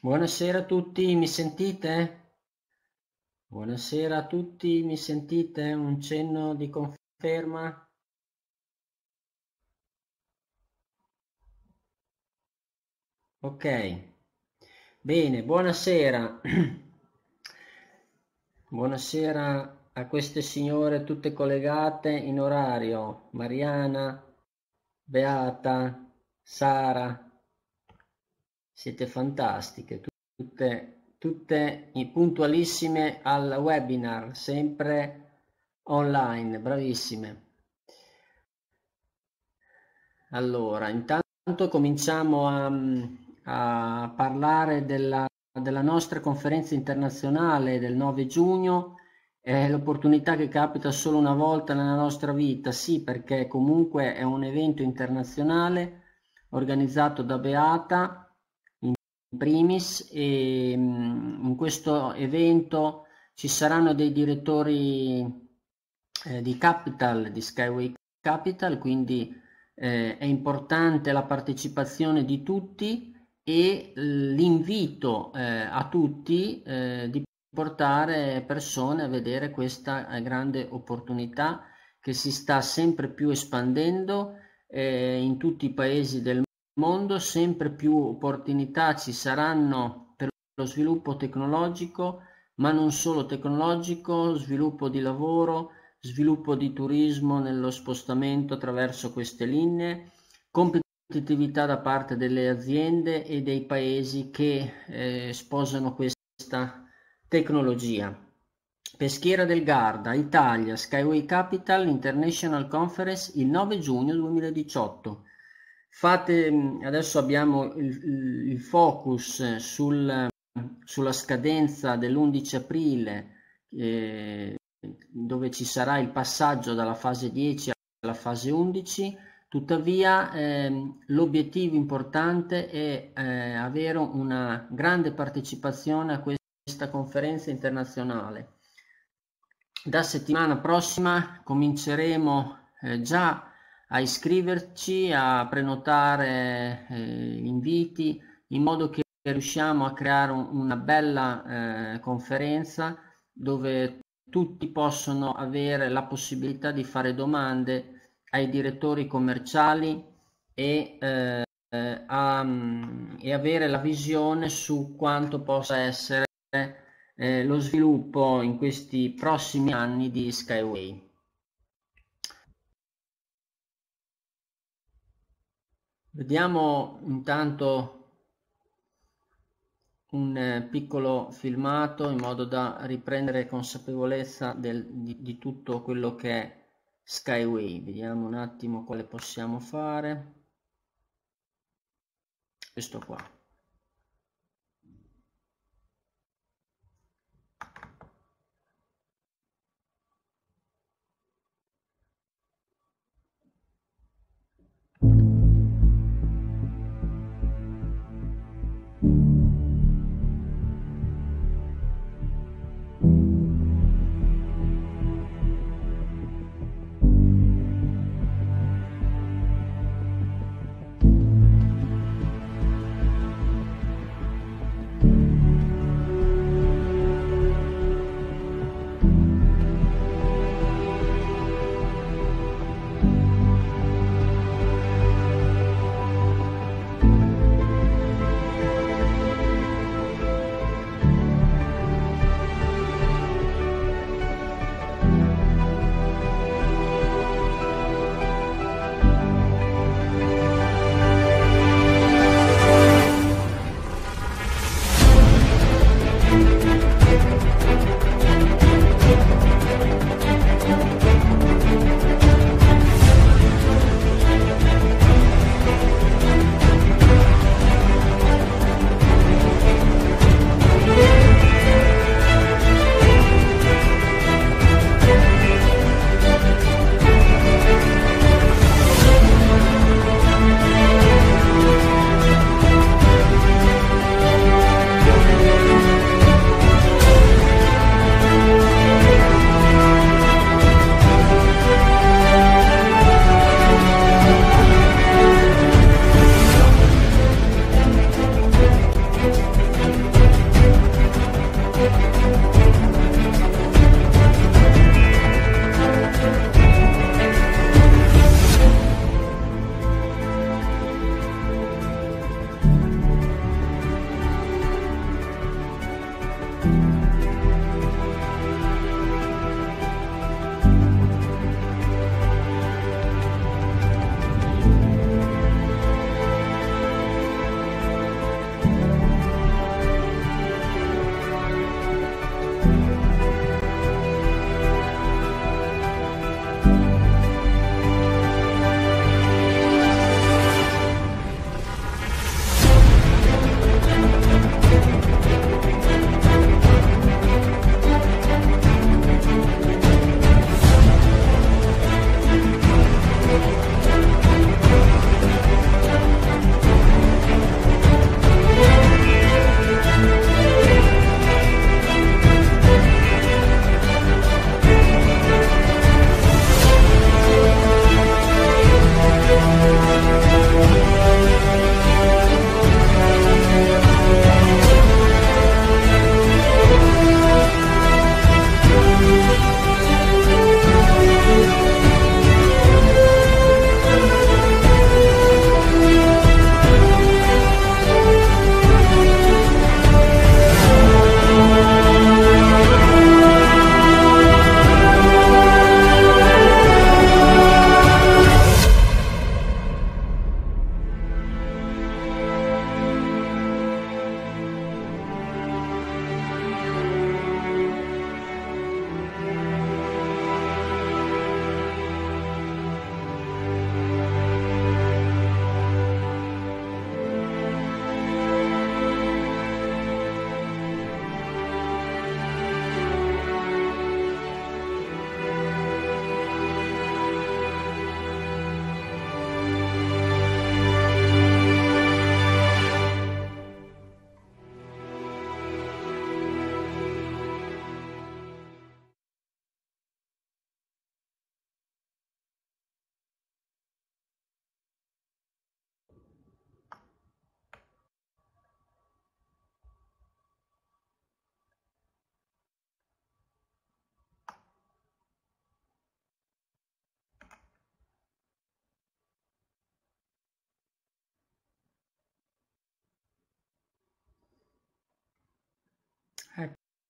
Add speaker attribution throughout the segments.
Speaker 1: Buonasera a tutti, mi sentite? Buonasera a tutti, mi sentite? Un cenno di conferma? Ok, bene, buonasera. buonasera a queste signore tutte collegate in orario. Mariana, Beata, Sara, siete fantastiche, tutte, tutte puntualissime al webinar, sempre online, bravissime. Allora, intanto cominciamo a, a parlare della, della nostra conferenza internazionale del 9 giugno è l'opportunità che capita solo una volta nella nostra vita, sì, perché comunque è un evento internazionale organizzato da Beata primis e ehm, in questo evento ci saranno dei direttori eh, di Capital, di Skyway Capital, quindi eh, è importante la partecipazione di tutti e l'invito eh, a tutti eh, di portare persone a vedere questa eh, grande opportunità che si sta sempre più espandendo eh, in tutti i paesi del mondo mondo sempre più opportunità ci saranno per lo sviluppo tecnologico, ma non solo tecnologico, sviluppo di lavoro, sviluppo di turismo nello spostamento attraverso queste linee, competitività da parte delle aziende e dei paesi che eh, sposano questa tecnologia. Peschiera del Garda, Italia, Skyway Capital International Conference il 9 giugno 2018. Fate, mm, adesso abbiamo il, il focus sul, sulla scadenza dell'11 aprile, eh, dove ci sarà il passaggio dalla fase 10 alla fase 11, tuttavia ehm, l'obiettivo importante è eh, avere una grande partecipazione a questa conferenza internazionale. Da settimana prossima cominceremo eh, già a iscriverci, a prenotare eh, inviti, in modo che riusciamo a creare un, una bella eh, conferenza dove tutti possono avere la possibilità di fare domande ai direttori commerciali e, eh, a, mm, e avere la visione su quanto possa essere eh, lo sviluppo in questi prossimi anni di Skyway. Vediamo intanto un eh, piccolo filmato in modo da riprendere consapevolezza del, di, di tutto quello che è Skyway. Vediamo un attimo quale possiamo fare. Questo qua.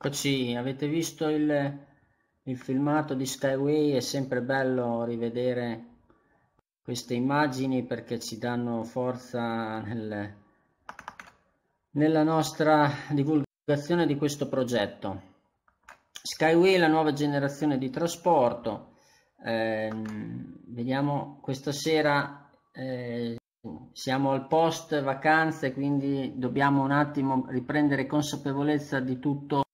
Speaker 1: Eccoci, avete visto il, il, filmato di Skyway, è sempre bello rivedere queste immagini perché ci danno forza nel, nella nostra divulgazione di questo progetto. Skyway è la nuova generazione di trasporto, eh, vediamo questa sera eh, siamo al post vacanze quindi dobbiamo un attimo riprendere consapevolezza di tutto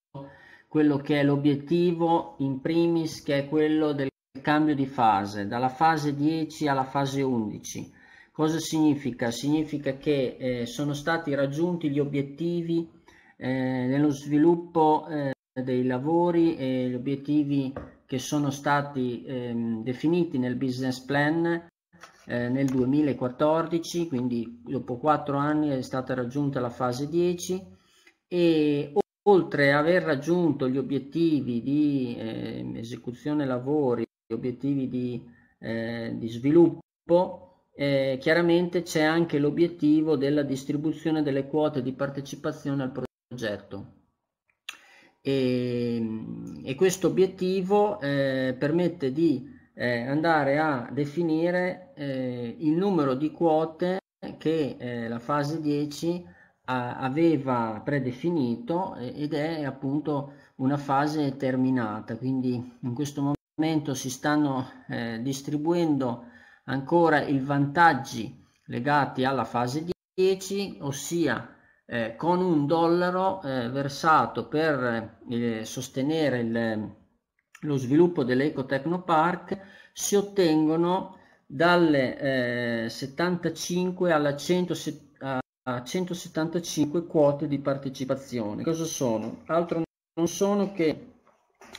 Speaker 1: quello che è l'obiettivo in primis che è quello del cambio di fase dalla fase 10 alla fase 11 cosa significa significa che eh, sono stati raggiunti gli obiettivi eh, nello sviluppo eh, dei lavori e gli obiettivi che sono stati ehm, definiti nel business plan eh, nel 2014 quindi dopo quattro anni è stata raggiunta la fase 10 e oltre ad aver raggiunto gli obiettivi di eh, esecuzione lavori, gli obiettivi di, eh, di sviluppo, eh, chiaramente c'è anche l'obiettivo della distribuzione delle quote di partecipazione al progetto. E, ehm, e questo obiettivo eh, permette di eh, andare a definire eh, il numero di quote che la fase 10 aveva predefinito ed è appunto una fase terminata, quindi in questo momento si stanno eh, distribuendo ancora i vantaggi legati alla fase 10, ossia eh, con un dollaro eh, versato per eh, sostenere il, lo sviluppo dell'Ecotecnopark si ottengono dalle 75 eh, alla 170 ha 175 quote di partecipazione. Cosa sono? Altro non sono che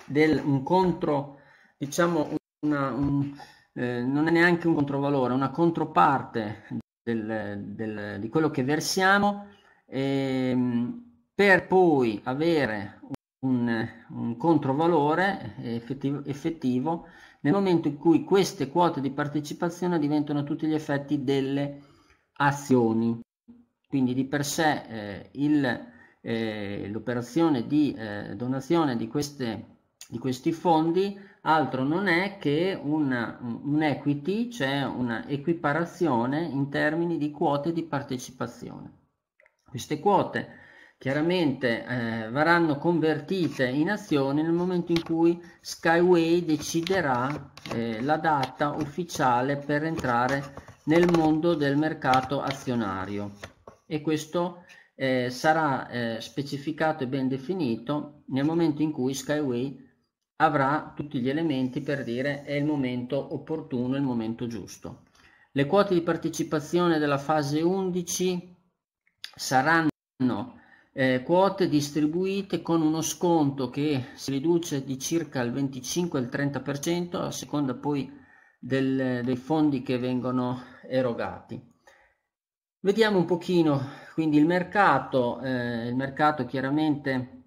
Speaker 1: del, un contro, diciamo, una, un, eh, non è neanche un controvalore, una controparte del, del, di quello che versiamo ehm, per poi avere un, un controvalore effettivo, effettivo, nel momento in cui queste quote di partecipazione diventano a tutti gli effetti delle azioni. Quindi di per sé eh, eh l'operazione di eh, donazione di, queste, di, questi fondi altro non è che una, un equity, cioè una equiparazione in termini di quote di partecipazione. Queste quote chiaramente eh, verranno convertite in azioni nel momento in cui Skyway deciderà eh, la data ufficiale per entrare nel mondo del mercato azionario e questo eh, sarà eh, specificato e ben definito nel momento in cui Skyway avrà tutti gli elementi per dire è il momento opportuno, il momento giusto. Le quote di partecipazione della fase 11 saranno eh, quote distribuite con uno sconto che si riduce di circa il 25 al 30% a seconda poi del, dei fondi che vengono erogati. Vediamo un pochino, quindi il mercato, eh, il mercato chiaramente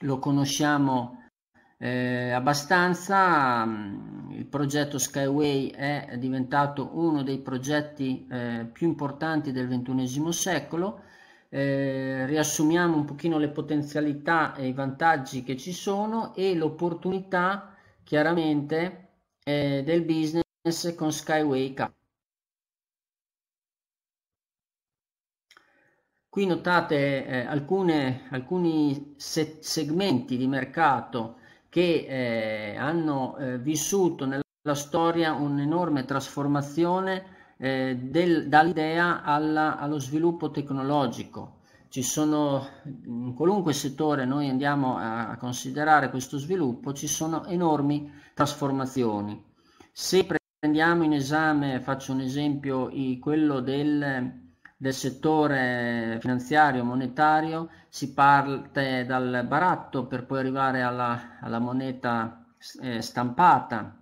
Speaker 1: lo conosciamo eh, abbastanza, mm, il progetto Skyway è diventato uno dei progetti eh, più importanti del XXI secolo, eh, riassumiamo un pochino le potenzialità e i vantaggi che ci sono e l'opportunità chiaramente eh, del business con Skyway Cup. Qui notate eh, alcune, alcuni se segmenti di mercato che eh, hanno eh, vissuto nella storia un'enorme trasformazione eh, dall'idea allo sviluppo tecnologico. Ci sono, in qualunque settore noi andiamo a, a considerare questo sviluppo, ci sono enormi trasformazioni. Se prendiamo in esame, faccio un esempio, i, quello del del settore finanziario monetario si parte dal baratto per poi arrivare alla, alla moneta eh, stampata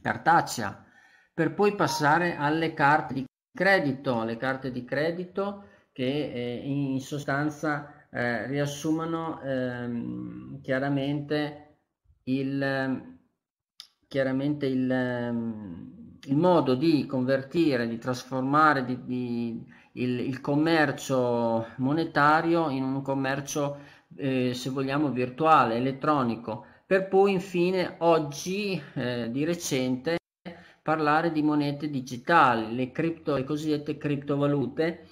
Speaker 1: cartacea per poi passare alle carte di credito alle carte di credito che eh, in sostanza eh, riassumano ehm, chiaramente il chiaramente il, ehm, il, modo di convertire di trasformare di, di il, il commercio monetario in un commercio, eh, se vogliamo, virtuale, elettronico, per poi infine oggi eh, di recente parlare di monete digitali, le, cripto, le cosiddette criptovalute,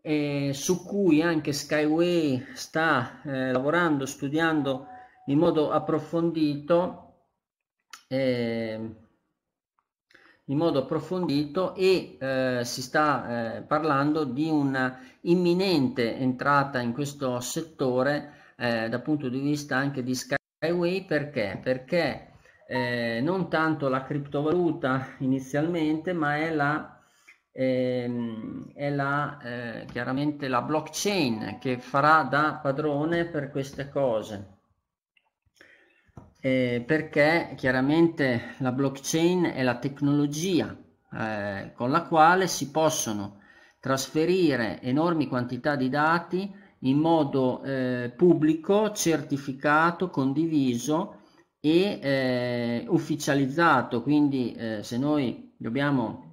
Speaker 1: eh, su cui anche Skyway sta eh, lavorando, studiando in modo approfondito. Eh, in modo approfondito e eh, si sta eh, parlando di una imminente entrata in questo settore eh, dal punto di vista anche di Skyway perché? Perché eh, non tanto la criptovaluta inizialmente ma è la, ehm, è la eh, chiaramente la blockchain che farà da padrone per queste cose eh, perché chiaramente la blockchain è la tecnologia eh, con la quale si possono trasferire enormi quantità di dati in modo eh, pubblico, certificato, condiviso e eh, ufficializzato. Quindi eh, se noi dobbiamo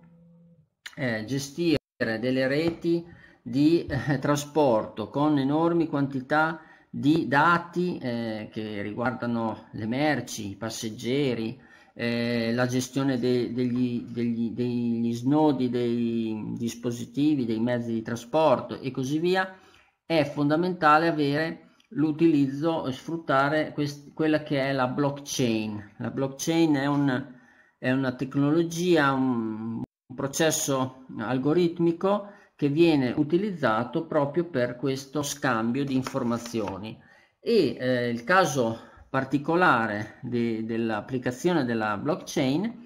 Speaker 1: eh, gestire delle reti di trasporto con enormi quantità di di dati eh, che riguardano le merci, i passeggeri, eh, la gestione de, degli, degli, degli, snodi, dei dispositivi, dei mezzi di trasporto e così via, è fondamentale avere l'utilizzo e sfruttare quest, quella che è la blockchain. La blockchain è, un, è una tecnologia, un, un processo algoritmico che viene utilizzato proprio per questo scambio di informazioni. E eh, il caso particolare de, dell'applicazione della blockchain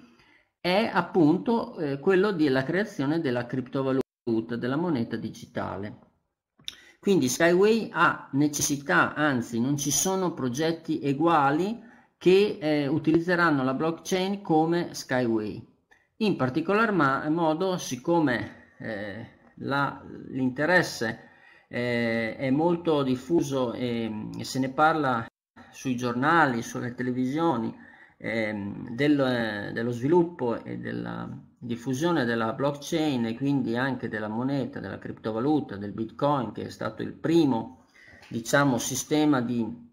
Speaker 1: è appunto eh, quello della creazione della criptovaluta, della moneta digitale. Quindi Skyway ha necessità, anzi non ci sono progetti uguali che eh, utilizzeranno la blockchain come Skyway. In particolar modo, siccome eh, la, l'interesse eh, è molto diffuso e, e, se ne parla sui giornali, sulle televisioni, eh, del, eh, dello sviluppo e della diffusione della blockchain e quindi anche della moneta, della criptovaluta, del bitcoin che è stato il primo diciamo, sistema di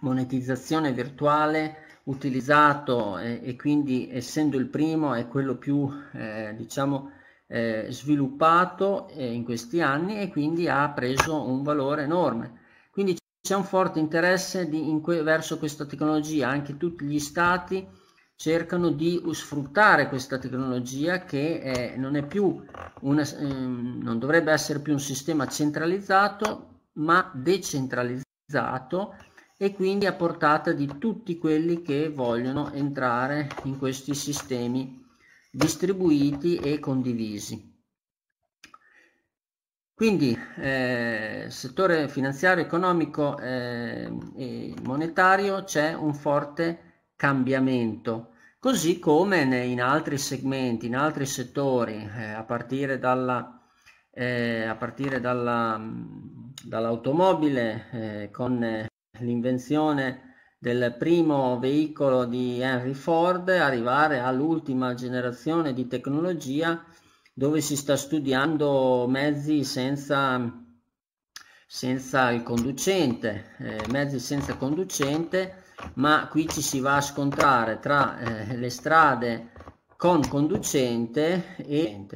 Speaker 1: monetizzazione virtuale utilizzato e, e quindi essendo il primo è quello più eh, diciamo, eh, sviluppato eh, in questi anni e quindi ha preso un valore enorme. Quindi c'è un forte interesse di, in que, verso questa tecnologia, anche tutti gli stati cercano di sfruttare questa tecnologia che è, eh, non, è più una, ehm, non dovrebbe essere più un sistema centralizzato ma decentralizzato e quindi a portata di tutti quelli che vogliono entrare in questi sistemi distribuiti e condivisi. Quindi eh, settore finanziario, economico eh, e monetario c'è un forte cambiamento, così come in altri segmenti, in altri settori, eh, a partire dalla eh, a partire dalla, mm, dall'automobile eh, con eh, l'invenzione del primo veicolo di Henry Ford arrivare all'ultima generazione di tecnologia dove si sta studiando mezzi senza, senza il conducente, eh, mezzi senza conducente, ma qui ci si va a scontrare tra eh, le strade con conducente e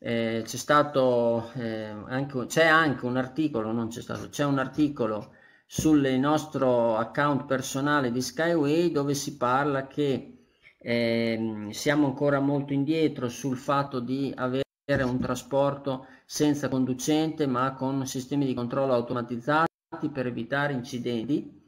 Speaker 1: eh, c'è stato eh, anche, c'è anche un articolo, non c'è stato, c'è un articolo sul nostro account personale di Skyway dove si parla che eh, siamo ancora molto indietro sul fatto di avere un trasporto senza conducente ma con sistemi di controllo automatizzati per evitare incidenti.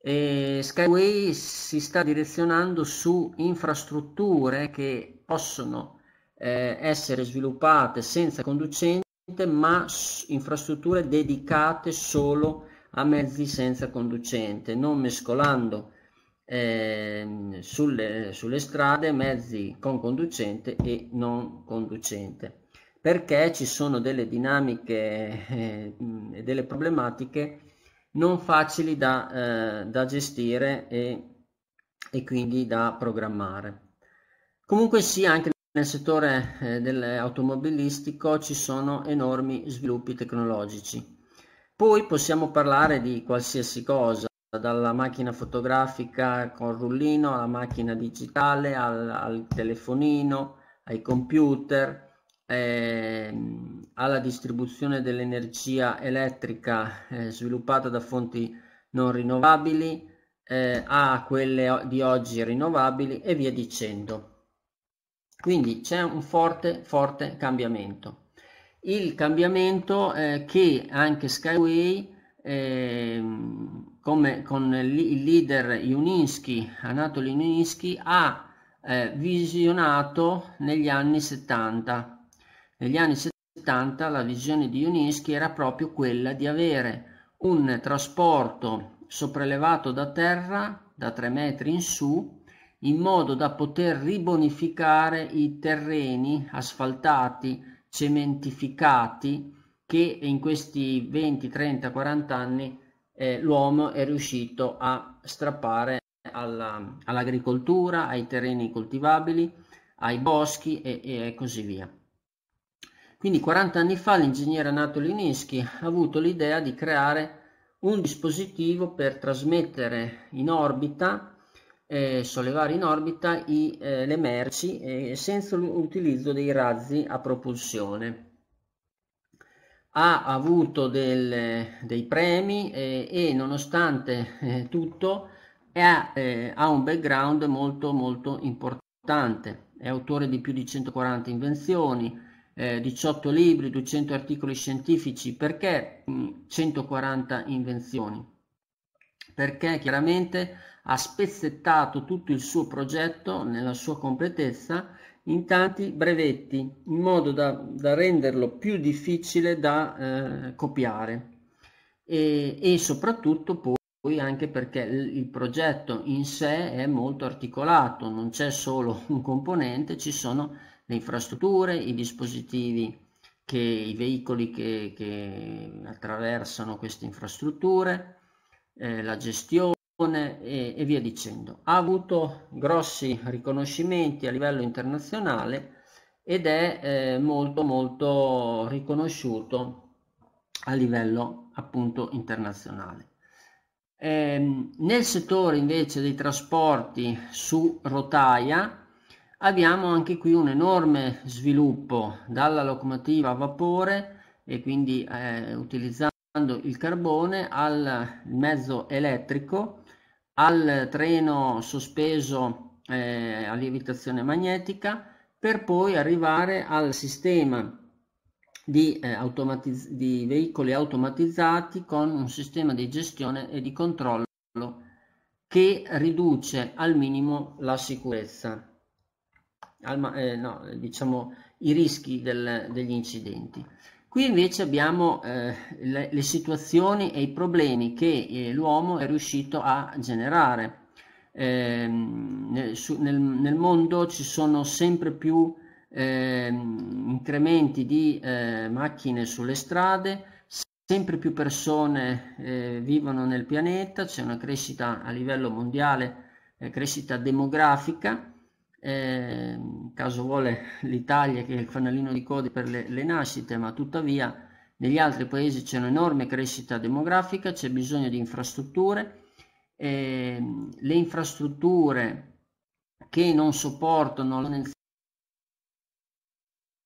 Speaker 1: E Skyway si sta direzionando su infrastrutture che possono eh, essere sviluppate senza conducente ma infrastrutture dedicate solo a a mezzi senza conducente, non mescolando eh, sulle, sulle strade mezzi con conducente e non conducente perché ci sono delle dinamiche e eh, delle problematiche non facili da, eh, da gestire e, e, quindi da programmare. Comunque sì, anche nel settore eh, dell'automobilistico ci sono enormi sviluppi tecnologici. Poi possiamo parlare di qualsiasi cosa, dalla macchina fotografica con rullino alla macchina digitale, al, al telefonino, ai computer, ehm, alla distribuzione dell'energia elettrica eh, sviluppata da fonti non rinnovabili, eh, a quelle di oggi rinnovabili e via dicendo. Quindi c'è un forte, forte cambiamento il cambiamento eh, che anche Skyway eh, come con il leader Juninsky, Anatoly Juninsky, ha eh, visionato negli anni 70. Negli anni 70 la visione di Juninsky era proprio quella di avere un trasporto sopraelevato da terra da 3 metri in su in modo da poter ribonificare i terreni asfaltati cementificati che in questi 20, 30, 40 anni eh, l'uomo è riuscito a strappare alla, all'agricoltura, ai terreni coltivabili, ai boschi e, e così via. Quindi 40 anni fa l'ingegnere Nato Ninsky ha avuto l'idea di creare un dispositivo per trasmettere in orbita eh, sollevare in orbita i, eh, le merci eh, senza l'utilizzo dei razzi a propulsione. Ha avuto del, dei premi eh, e nonostante eh, tutto ha, eh, ha, un background molto molto importante. È autore di più di 140 invenzioni, 18 libri, 200 articoli scientifici. Perché 140 mm, invenzioni? Perché chiaramente ha spezzettato tutto il suo progetto nella sua completezza in tanti brevetti, in modo da, da renderlo più difficile da eh, copiare e, e, soprattutto poi anche perché il, il progetto in sé è molto articolato, non c'è solo un componente, ci sono le infrastrutture, i dispositivi, che, i veicoli che, che attraversano queste infrastrutture, eh, la gestione e, e via dicendo. Ha avuto grossi riconoscimenti a livello internazionale ed è eh, molto molto riconosciuto a livello appunto internazionale. Eh, nel settore invece dei trasporti su rotaia abbiamo anche qui un enorme sviluppo dalla locomotiva a vapore e quindi eh, utilizzando il carbone al mezzo elettrico al treno sospeso eh, a lievitazione magnetica per poi arrivare al sistema di, eh, automatiz- di veicoli automatizzati con un sistema di gestione e di controllo che riduce al minimo la sicurezza, al, eh, no, diciamo i rischi del, degli incidenti. Qui invece abbiamo eh, le, le, situazioni e i problemi che eh, l'uomo è riuscito a generare. Eh, nel, su, nel, nel, mondo ci sono sempre più ehm, incrementi di eh, macchine sulle strade, sempre più persone eh, vivono nel pianeta, c'è una crescita a livello mondiale, eh, crescita demografica eh, caso vuole l'Italia che è il fanalino di coda per le, le nascite, ma tuttavia negli altri paesi c'è un'enorme crescita demografica, c'è bisogno di infrastrutture, eh, le infrastrutture che non sopportano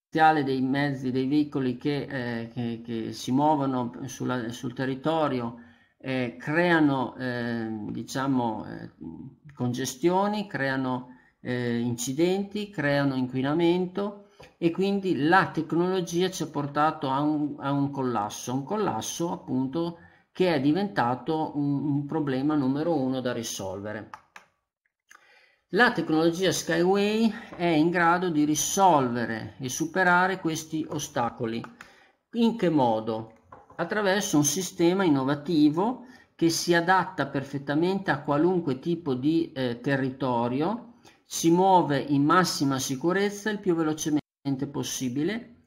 Speaker 1: potenziale dei mezzi, dei veicoli che, eh, che, che si muovono sulla, sul territorio eh, creano ehm, diciamo, eh, congestioni, creano eh, incidenti, creano inquinamento e quindi la tecnologia ci ha portato a un, a un collasso, un collasso appunto che è diventato un, un problema numero uno da risolvere. La tecnologia Skyway è in grado di risolvere e superare questi ostacoli. In che modo? Attraverso un sistema innovativo che si adatta perfettamente a qualunque tipo di eh, territorio si muove in massima sicurezza il più velocemente possibile,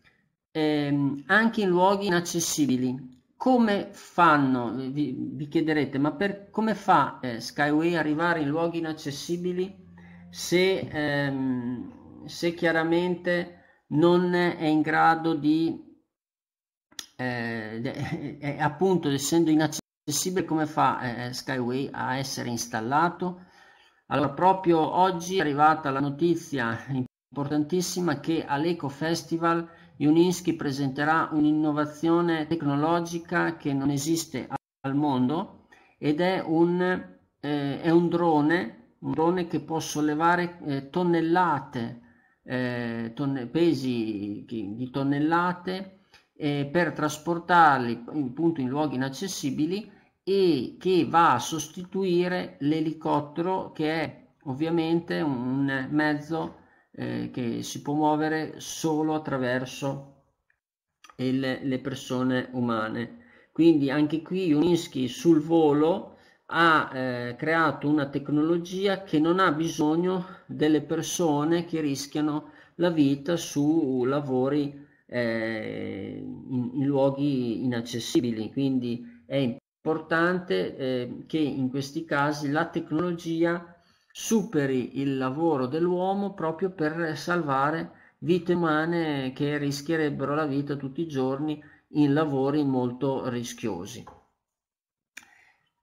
Speaker 1: ehm, anche in luoghi inaccessibili. Come fanno, vi, vi chiederete, ma per, come fa eh, Skyway arrivare in luoghi inaccessibili se, ehm, se chiaramente non è in grado di eh, eh, appunto essendo inaccessibile come fa eh, Skyway a essere installato allora, proprio oggi è arrivata la notizia importantissima che all'Eco Festival Unischi presenterà un'innovazione tecnologica che non esiste al mondo ed è un, eh, è un, drone, un drone che può sollevare eh, tonnellate, eh, tonne, pesi di tonnellate eh, per trasportarli appunto in luoghi inaccessibili e che va a sostituire l'elicottero che è ovviamente un mezzo eh, che si può muovere solo attraverso il, le persone umane. Quindi anche qui Unischi sul volo ha eh, creato una tecnologia che non ha bisogno delle persone che rischiano la vita su lavori eh, in, in luoghi inaccessibili, quindi è importante eh, che in questi casi la tecnologia superi il lavoro dell'uomo proprio per salvare vite umane che rischierebbero la vita tutti i giorni in lavori molto rischiosi.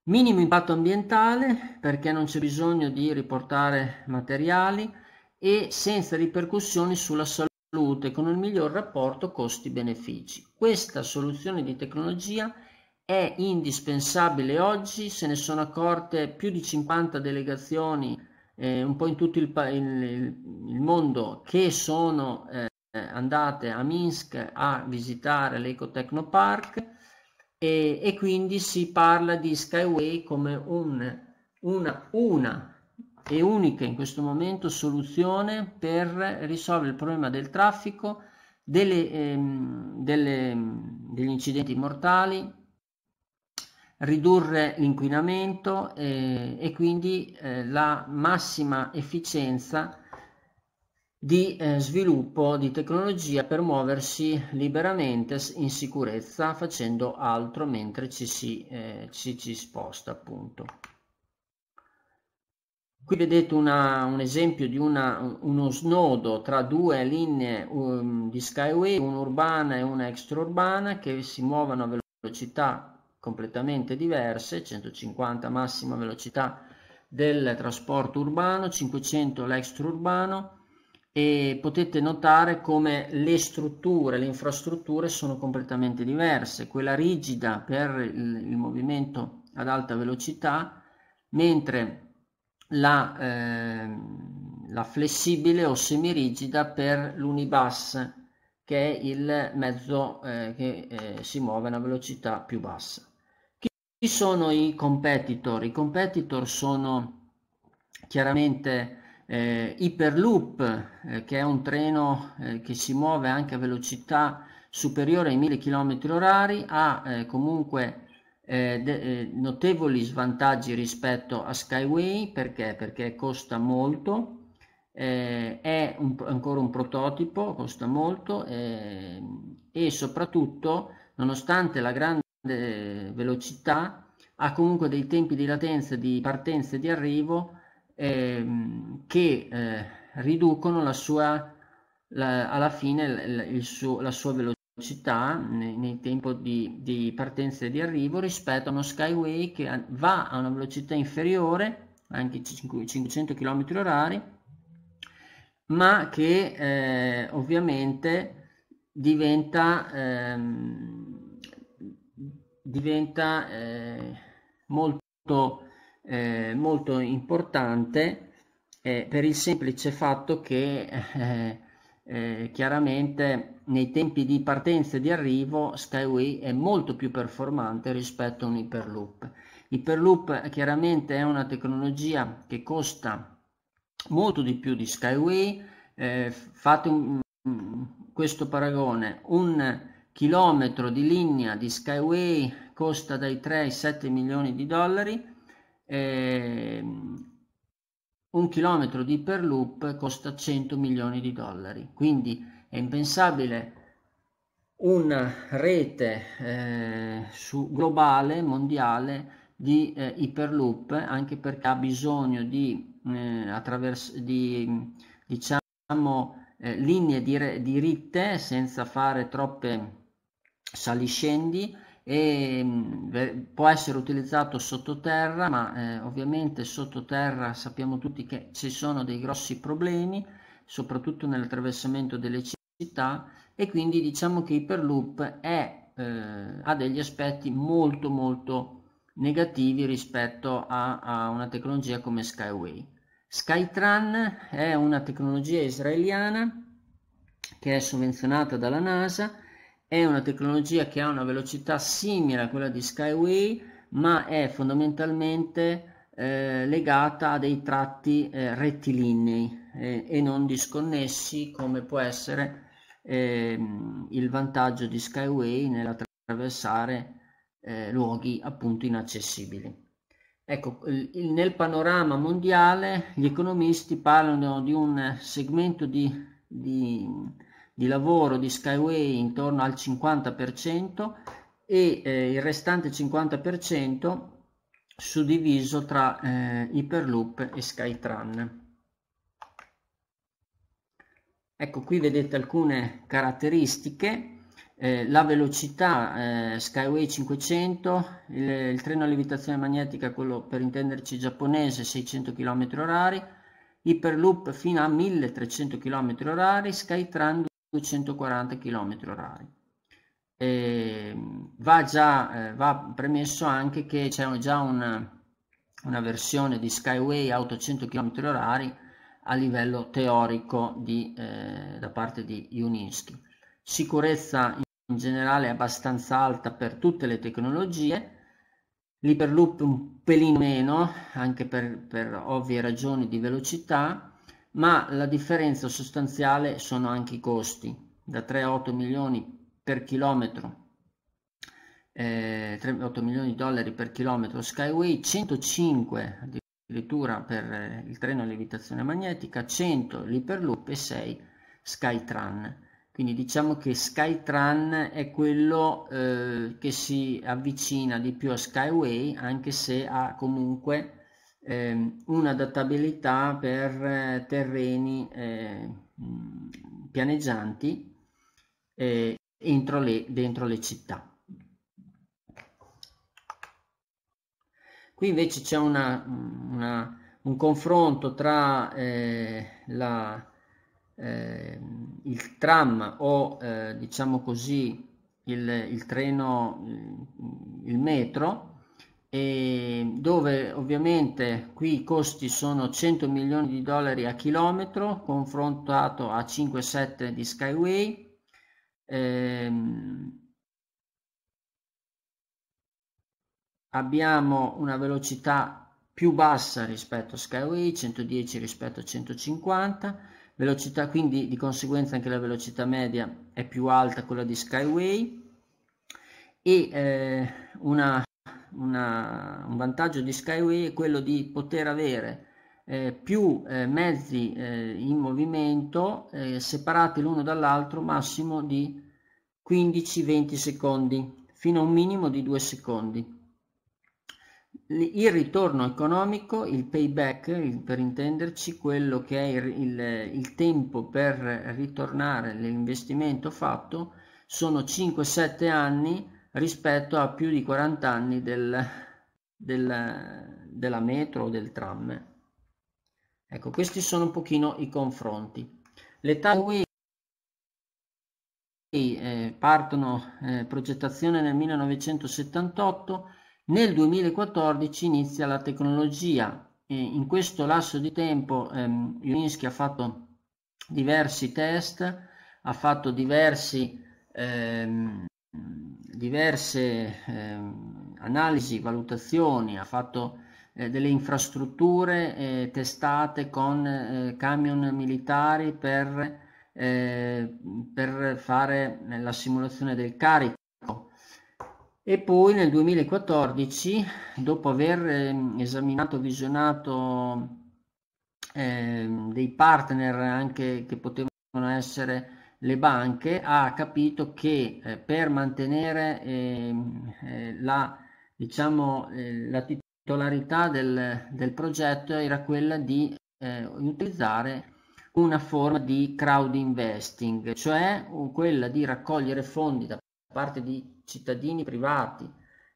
Speaker 1: Minimo impatto ambientale perché non c'è bisogno di riportare materiali e senza ripercussioni sulla salute con il miglior rapporto costi-benefici. Questa soluzione di tecnologia è indispensabile oggi, se ne sono accorte più di 50 delegazioni eh, un po' in tutto il, il, il mondo che sono eh, andate a Minsk a visitare l'Ecotecnopark e, e quindi si parla di Skyway come un, una, una e unica in questo momento soluzione per risolvere il problema del traffico, delle, ehm, delle, degli incidenti mortali ridurre l'inquinamento e, eh, e quindi eh, la massima efficienza di eh, sviluppo di tecnologia per muoversi liberamente in sicurezza facendo altro mentre ci si, eh, ci, ci sposta appunto. Qui vedete una, un esempio di una, uno snodo tra due linee um, di skyway, un'urbana e una extraurbana che si muovono a velocità completamente diverse, 150 massima velocità del trasporto urbano, 500 l'extraurbano e potete notare come le strutture, le infrastrutture sono completamente diverse, quella rigida per il, il movimento ad alta velocità, mentre la, eh, la flessibile o semirigida per l'unibus che è il mezzo eh, che eh, si muove a una velocità più bassa. Chi sono i competitor? I competitor sono chiaramente eh, Hyperloop, eh, che è un treno eh, che si muove anche a velocità superiore ai 1000 km orari, ha eh, comunque eh, de, eh, notevoli svantaggi rispetto a Skyway, perché? Perché costa molto, è un, ancora un prototipo, costa molto e soprattutto, nonostante la grande eh, velocità, ha comunque dei tempi di latenza di partenza e di arrivo ehm, che eh, riducono la sua, la, alla fine il, il suo, la sua velocità nei, nei tempo di, di, partenza e di arrivo rispetto a uno Skyway che va a una velocità inferiore, anche 500 km h ma che eh, ovviamente diventa ehm, diventa eh, molto, eh, molto, importante eh, per il semplice fatto che eh, eh, chiaramente nei tempi di partenza e di arrivo Skyway è molto più performante rispetto a un Hyperloop. Hyperloop chiaramente è una tecnologia che costa molto di più di Skyway. Eh, fate un, questo paragone, un chilometro di linea di Skyway costa dai 3 ai 7 milioni di dollari, eh, un chilometro di Perloop costa 100 milioni di dollari, quindi è impensabile una rete eh, su, globale, mondiale, di eh, Hyperloop, anche perché ha bisogno di, eh, attraverso, di diciamo, eh, linee di diritte senza fare troppe sali scendi e mm, può essere utilizzato sottoterra ma eh, ovviamente sottoterra sappiamo tutti che ci sono dei grossi problemi soprattutto nell'attraversamento delle città e quindi diciamo che Hyperloop è, eh, ha degli aspetti molto molto negativi rispetto a, a una tecnologia come Skyway. Skytran è una tecnologia israeliana che è sovvenzionata dalla NASA è una tecnologia che ha una velocità simile a quella di Skyway, ma è fondamentalmente eh, legata a dei tratti eh, rettilinei eh, e non disconnessi come può essere ehm, il vantaggio di Skyway nell'attraversare eh, luoghi appunto inaccessibili. Ecco, nel panorama mondiale gli economisti parlano di un segmento di, di di lavoro di Skyway intorno al 50% e eh, il restante 50% suddiviso tra eh, Hyperloop e Skytran. Ecco qui vedete alcune caratteristiche. Eh, la velocità eh, Skyway 500, il, il, treno a levitazione magnetica, quello per intenderci giapponese, 600 km h Hyperloop fino a 1300 km h Skytran 240 km/h. Eh, va, già, eh, va premesso anche che c'è già una, una versione di Skyway a 800 km/h a livello teorico di, eh, da parte di Juninsky. Sicurezza in generale è abbastanza alta per tutte le tecnologie, l'iperloop un pelino meno, anche per, per ovvie ragioni di velocità, ma la differenza sostanziale sono anche i costi, da 3 a 8 milioni per chilometro, eh, 3, 8 milioni di dollari per chilometro Skyway, 105 addirittura per eh, il treno a levitazione magnetica, 100 l'Hyperloop e 6 Skytran. Quindi diciamo che Skytran è quello eh, che si avvicina di più a Skyway, anche se ha comunque ehm, un'adattabilità per eh, terreni eh, pianeggianti eh, le, dentro le città. Qui invece c'è un confronto tra eh, la, eh, il tram o eh, diciamo così il, il treno, il metro e dove ovviamente qui i costi sono 100 milioni di dollari a chilometro confrontato a 5-7 di Skyway ehm, abbiamo una velocità più bassa rispetto a Skyway 110 rispetto a 150 velocità quindi di conseguenza anche la velocità media è più alta quella di Skyway e eh, una una, un vantaggio di Skyway è quello di poter avere eh, più eh, mezzi eh, in movimento eh, separati l'uno dall'altro massimo di 15-20 secondi fino a un minimo di 2 secondi il ritorno economico il payback per intenderci quello che è il, il, il tempo per ritornare l'investimento fatto sono 5-7 anni rispetto a più di 40 anni del, del, della metro o del tram. Ecco, questi sono un pochino i confronti. Le Taiway eh, partono eh, progettazione nel 1978, nel 2014 inizia la tecnologia. E in questo lasso di tempo ehm, Juninsky ha fatto diversi test, ha fatto diversi ehm, diverse eh, analisi, valutazioni, ha fatto eh, delle infrastrutture eh, testate con eh, camion militari per, eh, per fare la simulazione del carico. E poi nel 2014, dopo aver ehm, esaminato, visionato ehm, dei partner anche che potevano essere le banche, ha capito che eh, per mantenere eh, eh, la, diciamo, eh, la titolarità del, del, progetto era quella di eh, utilizzare una forma di crowd investing, cioè quella di raccogliere fondi da parte di cittadini privati,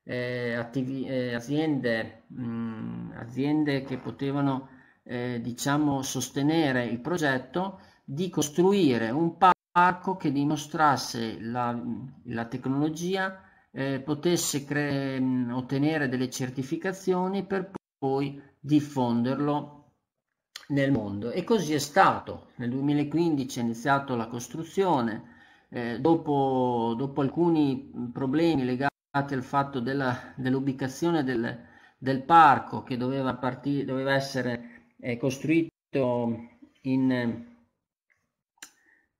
Speaker 1: eh, attivi, aziende, mh, mm, aziende che potevano diciamo, sostenere il progetto di costruire un parco parco che dimostrasse la, la tecnologia, eh, potesse cre- ottenere delle certificazioni per poi diffonderlo nel mondo. E così è stato. Nel 2015 è iniziato la costruzione, eh, dopo, dopo, alcuni problemi legati al fatto della, dell'ubicazione del, del, parco che doveva, partire, doveva essere eh, costruito in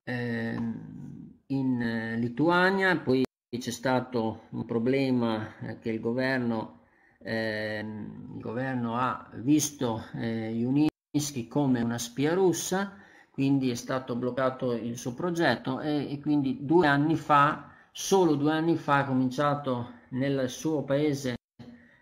Speaker 1: Ehm, in eh, Lituania, poi c'è stato un problema eh, che il governo, ehm, il governo ha visto Juninsky eh, come una spia russa, quindi è stato bloccato il suo progetto e, e quindi due anni fa, solo due anni fa, ha cominciato nel suo paese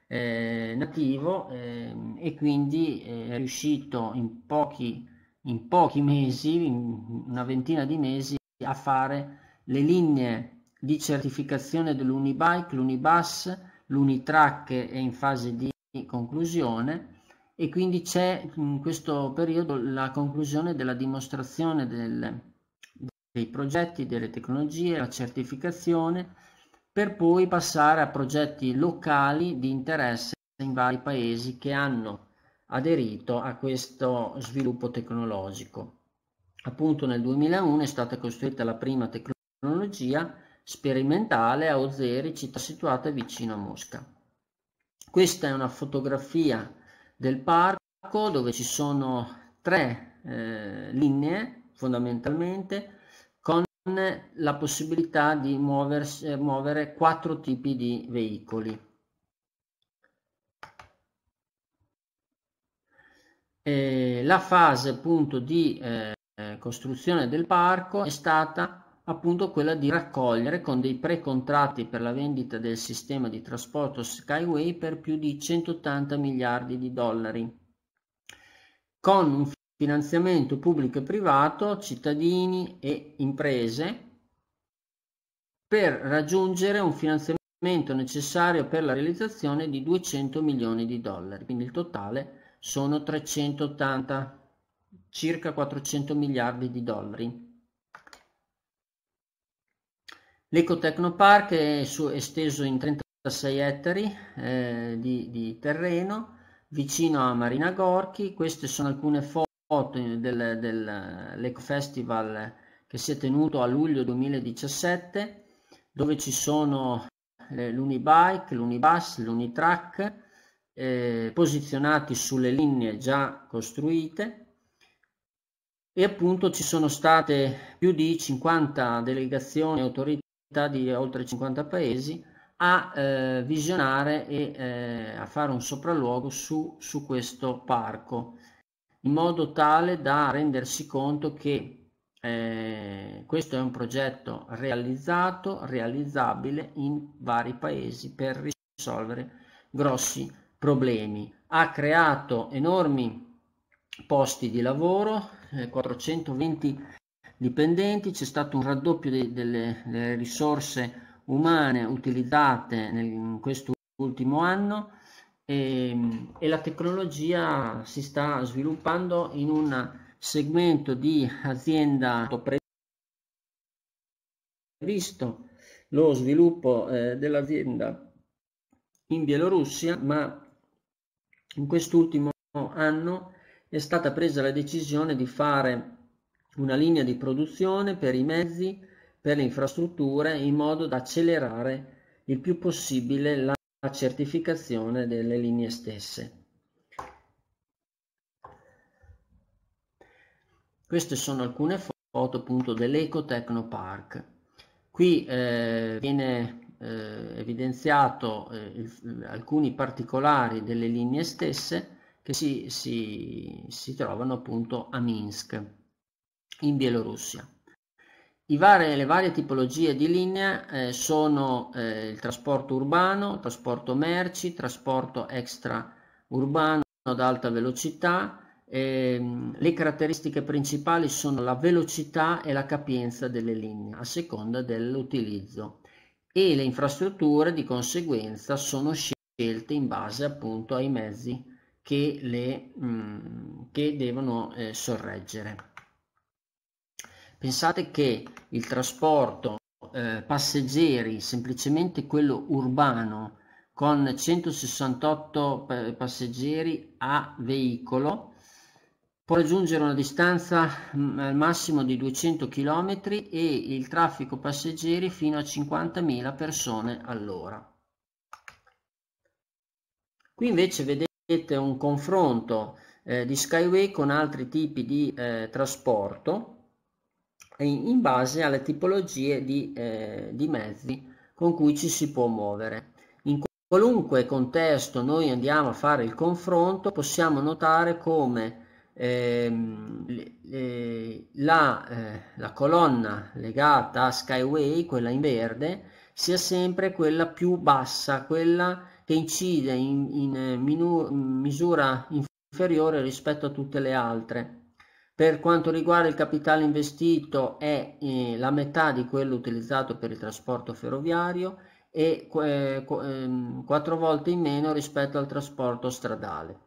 Speaker 1: eh, nativo eh, e quindi è riuscito in pochi in pochi mesi, in una ventina di mesi, a fare le linee di certificazione dell'Unibike, l'Unibus, l'Unitrack è in fase di conclusione e quindi c'è in questo periodo la conclusione della dimostrazione del, dei progetti, delle tecnologie, la certificazione, per poi passare a progetti locali di interesse in vari paesi che hanno aderito a questo sviluppo tecnologico. Appunto nel 2001 è stata costruita la prima tecnologia sperimentale a Ozeri, città situata vicino a Mosca. Questa è una fotografia del parco dove ci sono tre eh, linee fondamentalmente con la possibilità di muoversi, eh, muovere quattro tipi di veicoli eh, la fase appunto di eh, eh, costruzione del parco è stata appunto quella di raccogliere con dei precontratti per la vendita del sistema di trasporto Skyway per più di 180 miliardi di dollari con un finanziamento pubblico e privato, cittadini e imprese per raggiungere un finanziamento necessario per la realizzazione di 200 milioni di dollari, quindi il totale sono 380 circa 400 miliardi di dollari. L'ecotecnopark è su, esteso in 36 ettari eh, di, di, terreno vicino a Marina Gorchi. Queste sono alcune foto del, che si è tenuto a luglio 2017 dove ci sono eh, l'Unibike, l'Unibus, l'Unitrack eh, posizionati sulle linee già costruite e appunto ci sono state più di 50 delegazioni e autorità di oltre 50 paesi a eh, visionare e eh, a fare un sopralluogo su, su questo parco in modo tale da rendersi conto che eh, questo è un progetto realizzato, realizzabile in vari paesi per risolvere grossi problemi problemi. Ha creato enormi posti di lavoro, 420 eh, dipendenti, c'è stato un raddoppio delle, delle risorse umane utilizzate nel, in questo ultimo anno e, e, la tecnologia si sta sviluppando in un segmento di azienda previsto lo sviluppo eh, dell'azienda in Bielorussia, ma in quest'ultimo anno è stata presa la decisione di fare una linea di produzione per i mezzi, per le infrastrutture, in modo da accelerare il più possibile la certificazione delle linee stesse. Queste sono alcune foto appunto dell'Eco Techno Park. Qui eh, viene eh, evidenziato eh, il, alcuni particolari delle linee stesse che si, si, si trovano appunto a Minsk, in Bielorussia. Varie, le varie tipologie di linea eh, sono eh, il trasporto urbano, trasporto merci, trasporto extraurbano ad alta velocità. Ehm, le caratteristiche principali sono la velocità e la capienza delle linee a seconda dell'utilizzo e le infrastrutture di conseguenza sono scelte in base appunto ai mezzi che, le, mh, mm, che devono eh, sorreggere. Pensate che il trasporto eh, passeggeri, semplicemente quello urbano, con 168 eh, passeggeri a veicolo, può raggiungere una distanza mm, al massimo di 200 km e il traffico passeggeri fino a 50.000 persone all'ora. Qui invece vedete un confronto eh, di Skyway con altri tipi di eh, trasporto in base alle tipologie di, eh, di mezzi con cui ci si può muovere. In qualunque contesto noi andiamo a fare il confronto possiamo notare come eh, eh, la, eh, la, colonna legata a Skyway, quella in verde, sia sempre quella più bassa, quella che incide in, in eh, minu, misura inferiore rispetto a tutte le altre. Per quanto riguarda il capitale investito è eh, la metà di quello utilizzato per il trasporto ferroviario e eh, ehm, quattro volte in meno rispetto al trasporto stradale.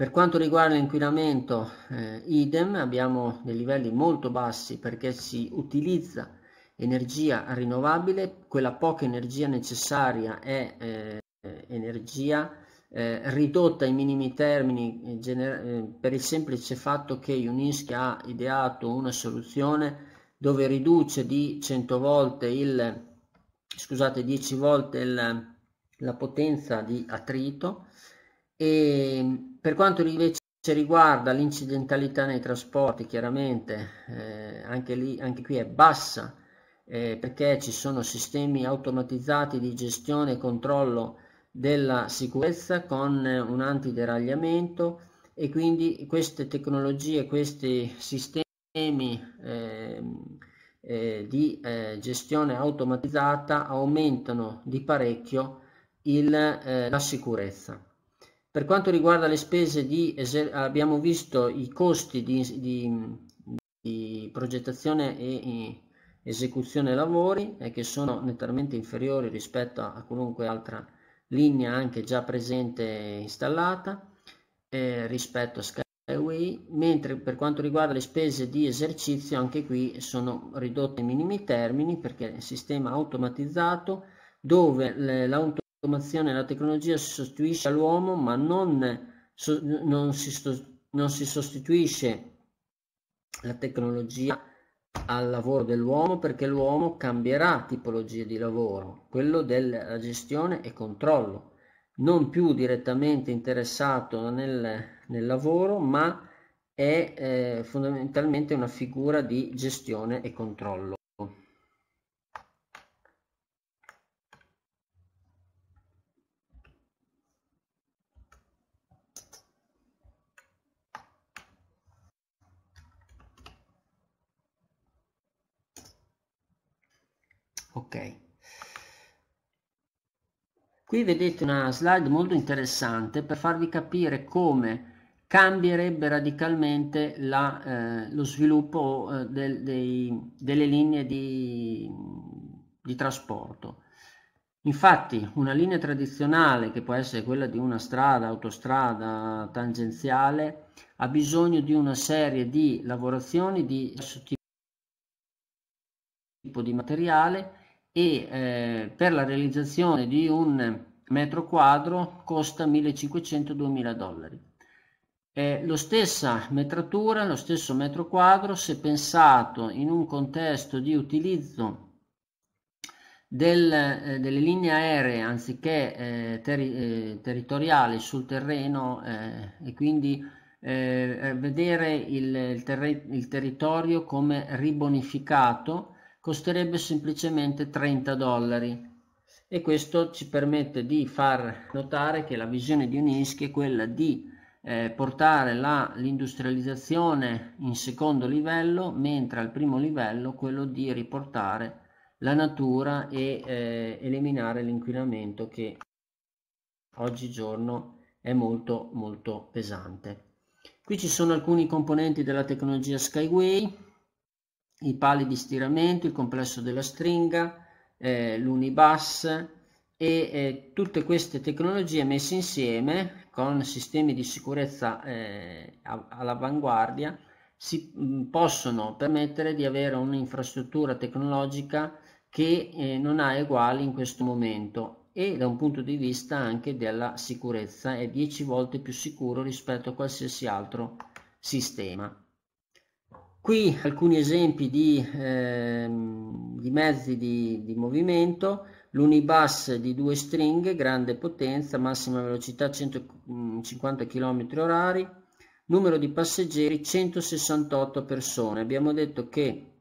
Speaker 1: Per quanto riguarda l'inquinamento, eh, idem, abbiamo dei livelli molto bassi perché si utilizza energia rinnovabile, quella poca energia necessaria è eh, energia eh, ridotta in minimi termini eh, gener- eh, per il semplice fatto che Unisca ha ideato una soluzione dove riduce di 100 volte il, scusate, 10 volte il, la potenza di attrito e per quanto invece riguarda l'incidentalità nei trasporti, chiaramente eh, anche, lì, anche qui è bassa eh, perché ci sono sistemi automatizzati di gestione e controllo della sicurezza con eh, un antideragliamento e quindi queste tecnologie, questi sistemi eh, eh, di eh, gestione automatizzata aumentano di parecchio il, eh, la sicurezza. Per quanto riguarda le spese di abbiamo visto i costi di, di, di progettazione e esecuzione lavori eh, che sono nettamente inferiori rispetto a qualunque altra linea anche già presente installata eh, rispetto a Skyway, mentre per quanto riguarda le spese di esercizio anche qui sono ridotte ai minimi termini perché è un sistema automatizzato dove l'informazione e la tecnologia si sostituisce all'uomo, ma non, so, non, si, non si sostituisce la tecnologia al lavoro dell'uomo perché l'uomo cambierà tipologia di lavoro, quello della gestione e controllo, non più direttamente interessato nel, nel lavoro, ma è eh, fondamentalmente una figura di gestione e controllo. ok qui vedete una slide molto interessante per farvi capire come cambierebbe radicalmente la, eh, lo sviluppo eh, del, dei, delle linee di, di, trasporto. Infatti una linea tradizionale, che può essere quella di una strada, autostrada, tangenziale, ha bisogno di una serie di lavorazioni di diverso tipo di materiale e eh, per la realizzazione di un metro quadro costa 1500-2000 dollari. Eh, lo stessa metratura, lo stesso metro quadro, se pensato in un contesto di utilizzo del, eh, delle linee aeree anziché eh, teri- eh, territoriali sul terreno eh, e quindi eh, vedere il, ter- il, territorio come ribonificato costerebbe semplicemente 30 dollari e questo ci permette di far notare che la visione di Unischi è quella di eh, portare la, l'industrializzazione in secondo livello mentre al primo livello quello di riportare la natura e eh, eliminare l'inquinamento che oggigiorno è molto molto pesante. Qui ci sono alcuni componenti della tecnologia Skyway, i pali di stiramento, il complesso della stringa, eh, l'unibus e eh, tutte queste tecnologie messe insieme con sistemi di sicurezza eh, all'avanguardia si mm, possono permettere di avere un'infrastruttura tecnologica che eh, non ha eguali in questo momento e da un punto di vista anche della sicurezza è 10 volte più sicuro rispetto a qualsiasi altro sistema. Qui alcuni esempi di, eh, di mezzi di, di movimento, l'unibus di due stringhe, grande potenza, massima velocità 150 km h numero di passeggeri 168 persone. Abbiamo detto che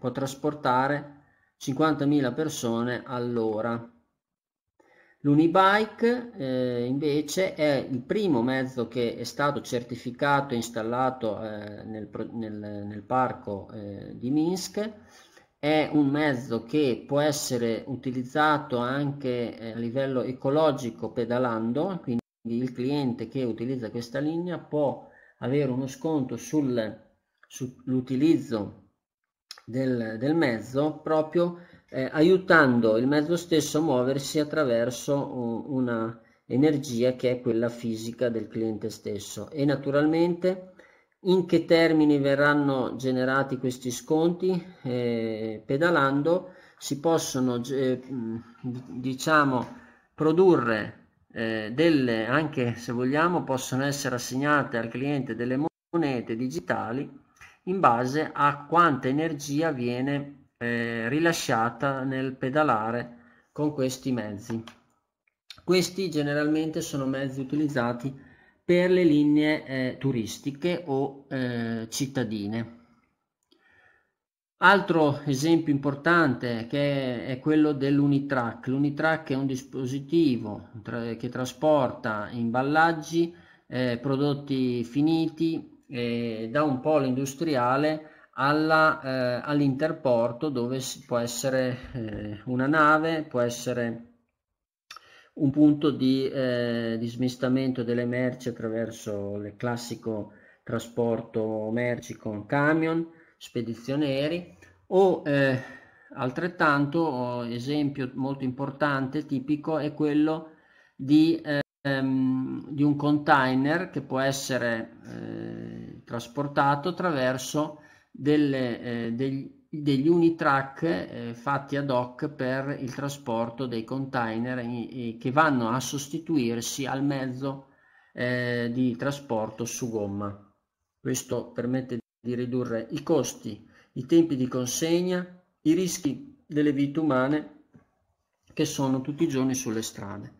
Speaker 1: può trasportare 50.000 persone all'ora. L'Unibike eh, invece è il primo mezzo che è stato certificato e installato eh, nel, nel, nel, parco eh, di Minsk, è un mezzo che può essere utilizzato anche eh, a livello ecologico pedalando, quindi il cliente che utilizza questa linea può avere uno sconto sul, sull'utilizzo del, del mezzo proprio eh, aiutando il mezzo stesso a muoversi attraverso uh, una energia che è quella fisica del cliente stesso e naturalmente in che termini verranno generati questi sconti eh, pedalando si possono eh, diciamo produrre eh, delle anche se vogliamo possono essere assegnate al cliente delle monete digitali in base a quanta energia viene eh, rilasciata nel pedalare con questi mezzi. Questi generalmente sono mezzi utilizzati per le linee eh, turistiche o eh, cittadine. Altro esempio importante che è quello dell'Unitrack. L'Unitrack è un dispositivo tra che trasporta imballaggi, eh, prodotti finiti eh, da un polo industriale alla, eh, all'interporto dove può essere eh, una nave, può essere un punto di, eh, di smistamento delle merci attraverso il classico trasporto merci con camion, spedizionieri o eh, altrettanto esempio molto importante, tipico, è quello di, ehm, di un container che può essere eh, trasportato attraverso delle, eh, degli, degli unitrack eh, fatti ad hoc per il trasporto dei container eh, che vanno a sostituirsi al mezzo eh, di trasporto su gomma. Questo permette di ridurre i costi, i tempi di consegna, i rischi delle vite umane che sono tutti i giorni sulle strade.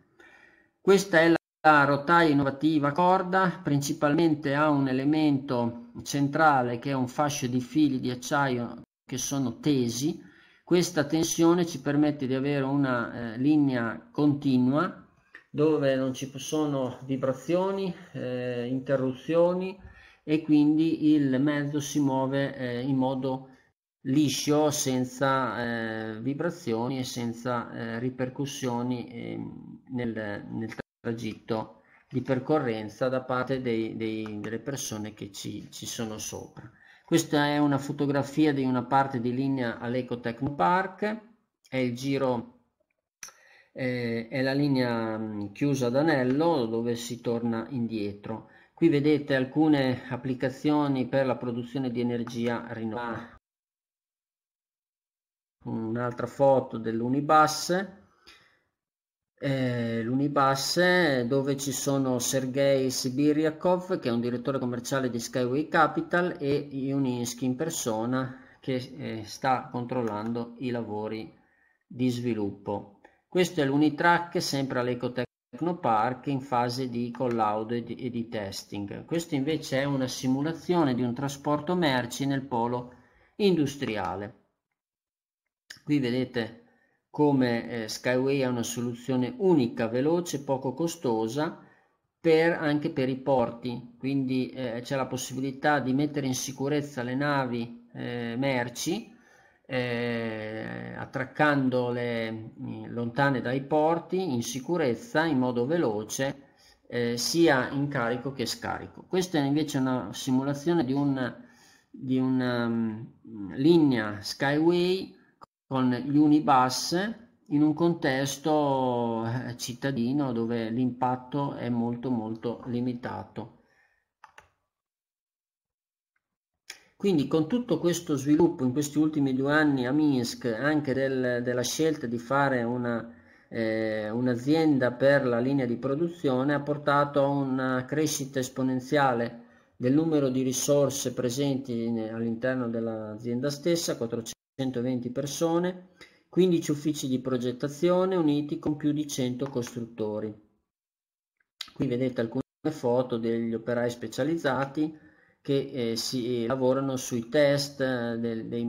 Speaker 1: Questa è la la rotaia innovativa corda principalmente ha un elemento centrale che è un fascio di fili di acciaio che sono tesi. Questa tensione ci permette di avere una eh, linea continua dove non ci sono vibrazioni, eh, interruzioni e quindi il mezzo si muove eh, in modo liscio senza eh, vibrazioni e senza eh, ripercussioni ehm, nel, nel agito di percorrenza da parte dei, dei, delle persone che ci, ci, sono sopra. Questa è una fotografia di una parte di linea all'Eco Park, è il giro eh, è la linea mm, chiusa ad anello dove si torna indietro. Qui vedete alcune applicazioni per la produzione di energia rinnovabile. Un'altra foto dell'Unibus eh, dove ci sono Sergei Sibiriakov che è un direttore commerciale di Skyway Capital e Juninsky in persona che eh, sta controllando i lavori di sviluppo. Questo è l'Unitrack sempre all'Ecotech Tecnopark in fase di collaudo e di, e di, testing. Questo invece è una simulazione di un trasporto merci nel polo industriale. Qui vedete come eh, Skyway è una soluzione unica, veloce, poco costosa per, anche per i porti, quindi eh, c'è la possibilità di mettere in sicurezza le navi eh, merci eh, attraccandole mm, lontane dai porti in sicurezza, in modo veloce, eh, sia in carico che scarico. Questa è invece una simulazione di una, di una um, linea Skyway con gli unibus in un contesto eh, cittadino dove l'impatto è molto molto limitato. Quindi con tutto questo sviluppo in questi ultimi due anni a Minsk, anche del, della scelta di fare una, eh, un'azienda per la linea di produzione, ha portato a una crescita esponenziale del numero di risorse presenti all'interno dell'azienda stessa, 400. 120 persone, 15 uffici di progettazione uniti con più di 100 costruttori. Qui vedete alcune foto degli operai specializzati che eh, si eh, lavorano sui test eh, del, dei,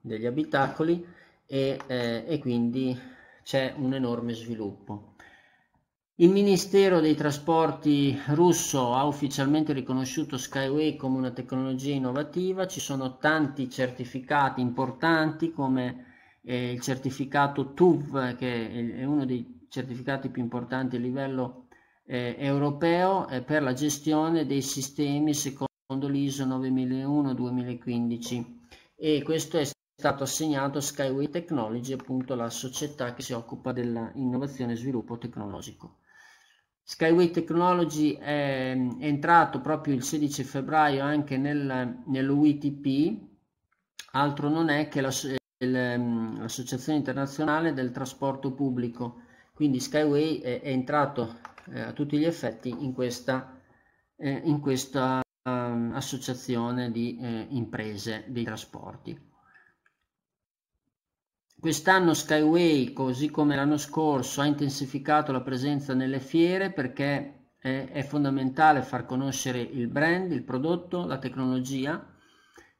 Speaker 1: degli abitacoli e, eh, e quindi c'è un enorme sviluppo. Il Ministero dei Trasporti russo ha ufficialmente riconosciuto Skyway come una tecnologia innovativa, ci sono tanti certificati importanti come eh, il certificato TUV che è uno dei certificati più importanti a livello eh, europeo eh, per la gestione dei sistemi secondo l'ISO 9001-2015 e questo è stato assegnato a Skyway Technology, appunto la società che si occupa dell'innovazione e sviluppo tecnologico. Skyway Technology è, entrato proprio il 16 febbraio anche nel, nell'UITP, altro non è che la, il, mm, l'Associazione Internazionale del Trasporto Pubblico, quindi Skyway è, è entrato eh, a tutti gli effetti in questa, eh, in questa um, associazione di eh, imprese dei trasporti. Quest'anno Skyway, così come l'anno scorso, ha intensificato la presenza nelle fiere perché è, è fondamentale far conoscere il brand, il prodotto, la tecnologia.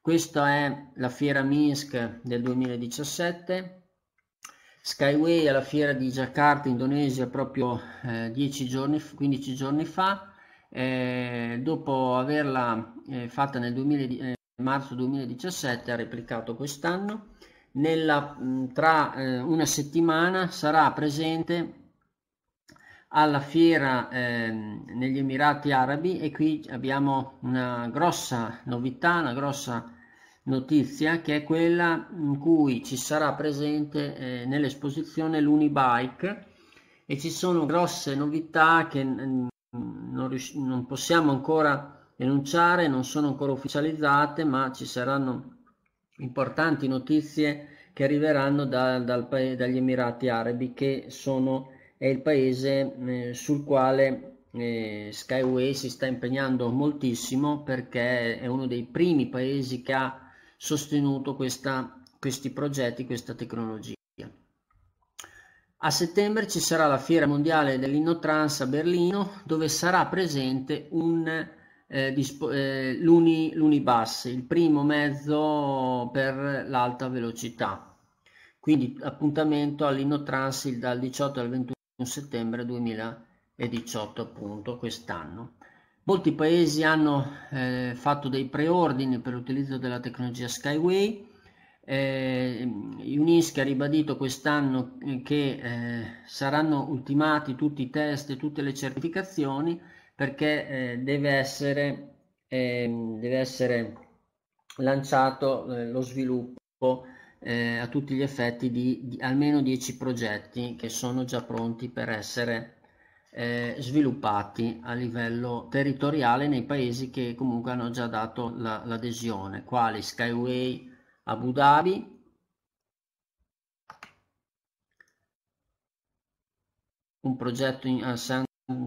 Speaker 1: Questa è la fiera Minsk del 2017. Skyway alla fiera di Jakarta, Indonesia, proprio eh, 10 giorni, 15 giorni fa, eh, dopo averla eh, fatta nel 2000, eh, marzo 2017, ha replicato quest'anno nella, mm, tra eh, una settimana sarà presente alla fiera eh, negli Emirati Arabi e qui abbiamo una grossa novità, una grossa notizia che è quella in cui ci sarà presente eh, nell'esposizione l'Unibike e ci sono grosse novità che mm, non, non possiamo ancora enunciare, non sono ancora ufficializzate ma ci saranno importanti notizie che arriveranno da, dal, dagli Emirati Arabi che sono, è il paese eh, sul quale eh, Skyway si sta impegnando moltissimo perché è uno dei primi paesi che ha sostenuto questa, questi progetti, questa tecnologia. A settembre ci sarà la Fiera Mondiale dell'Innotrans a Berlino dove sarà presente un eh, disp- eh, l'uni, l'unibus, il primo mezzo per l'alta velocità. Quindi appuntamento all'Inotransil dal 18 al 21 settembre 2018, appunto quest'anno. Molti paesi hanno eh, fatto dei preordini per l'utilizzo della tecnologia Skyway. Eh, Unisca ha ribadito quest'anno che eh, saranno ultimati tutti i test e tutte le certificazioni perché eh, deve, essere, eh, deve essere lanciato eh, lo sviluppo eh, a tutti gli effetti di, di, almeno 10 progetti che sono già pronti per essere eh, sviluppati a livello territoriale nei paesi che comunque hanno già dato la, l'adesione, quali Skyway Abu Dhabi, un progetto in, a San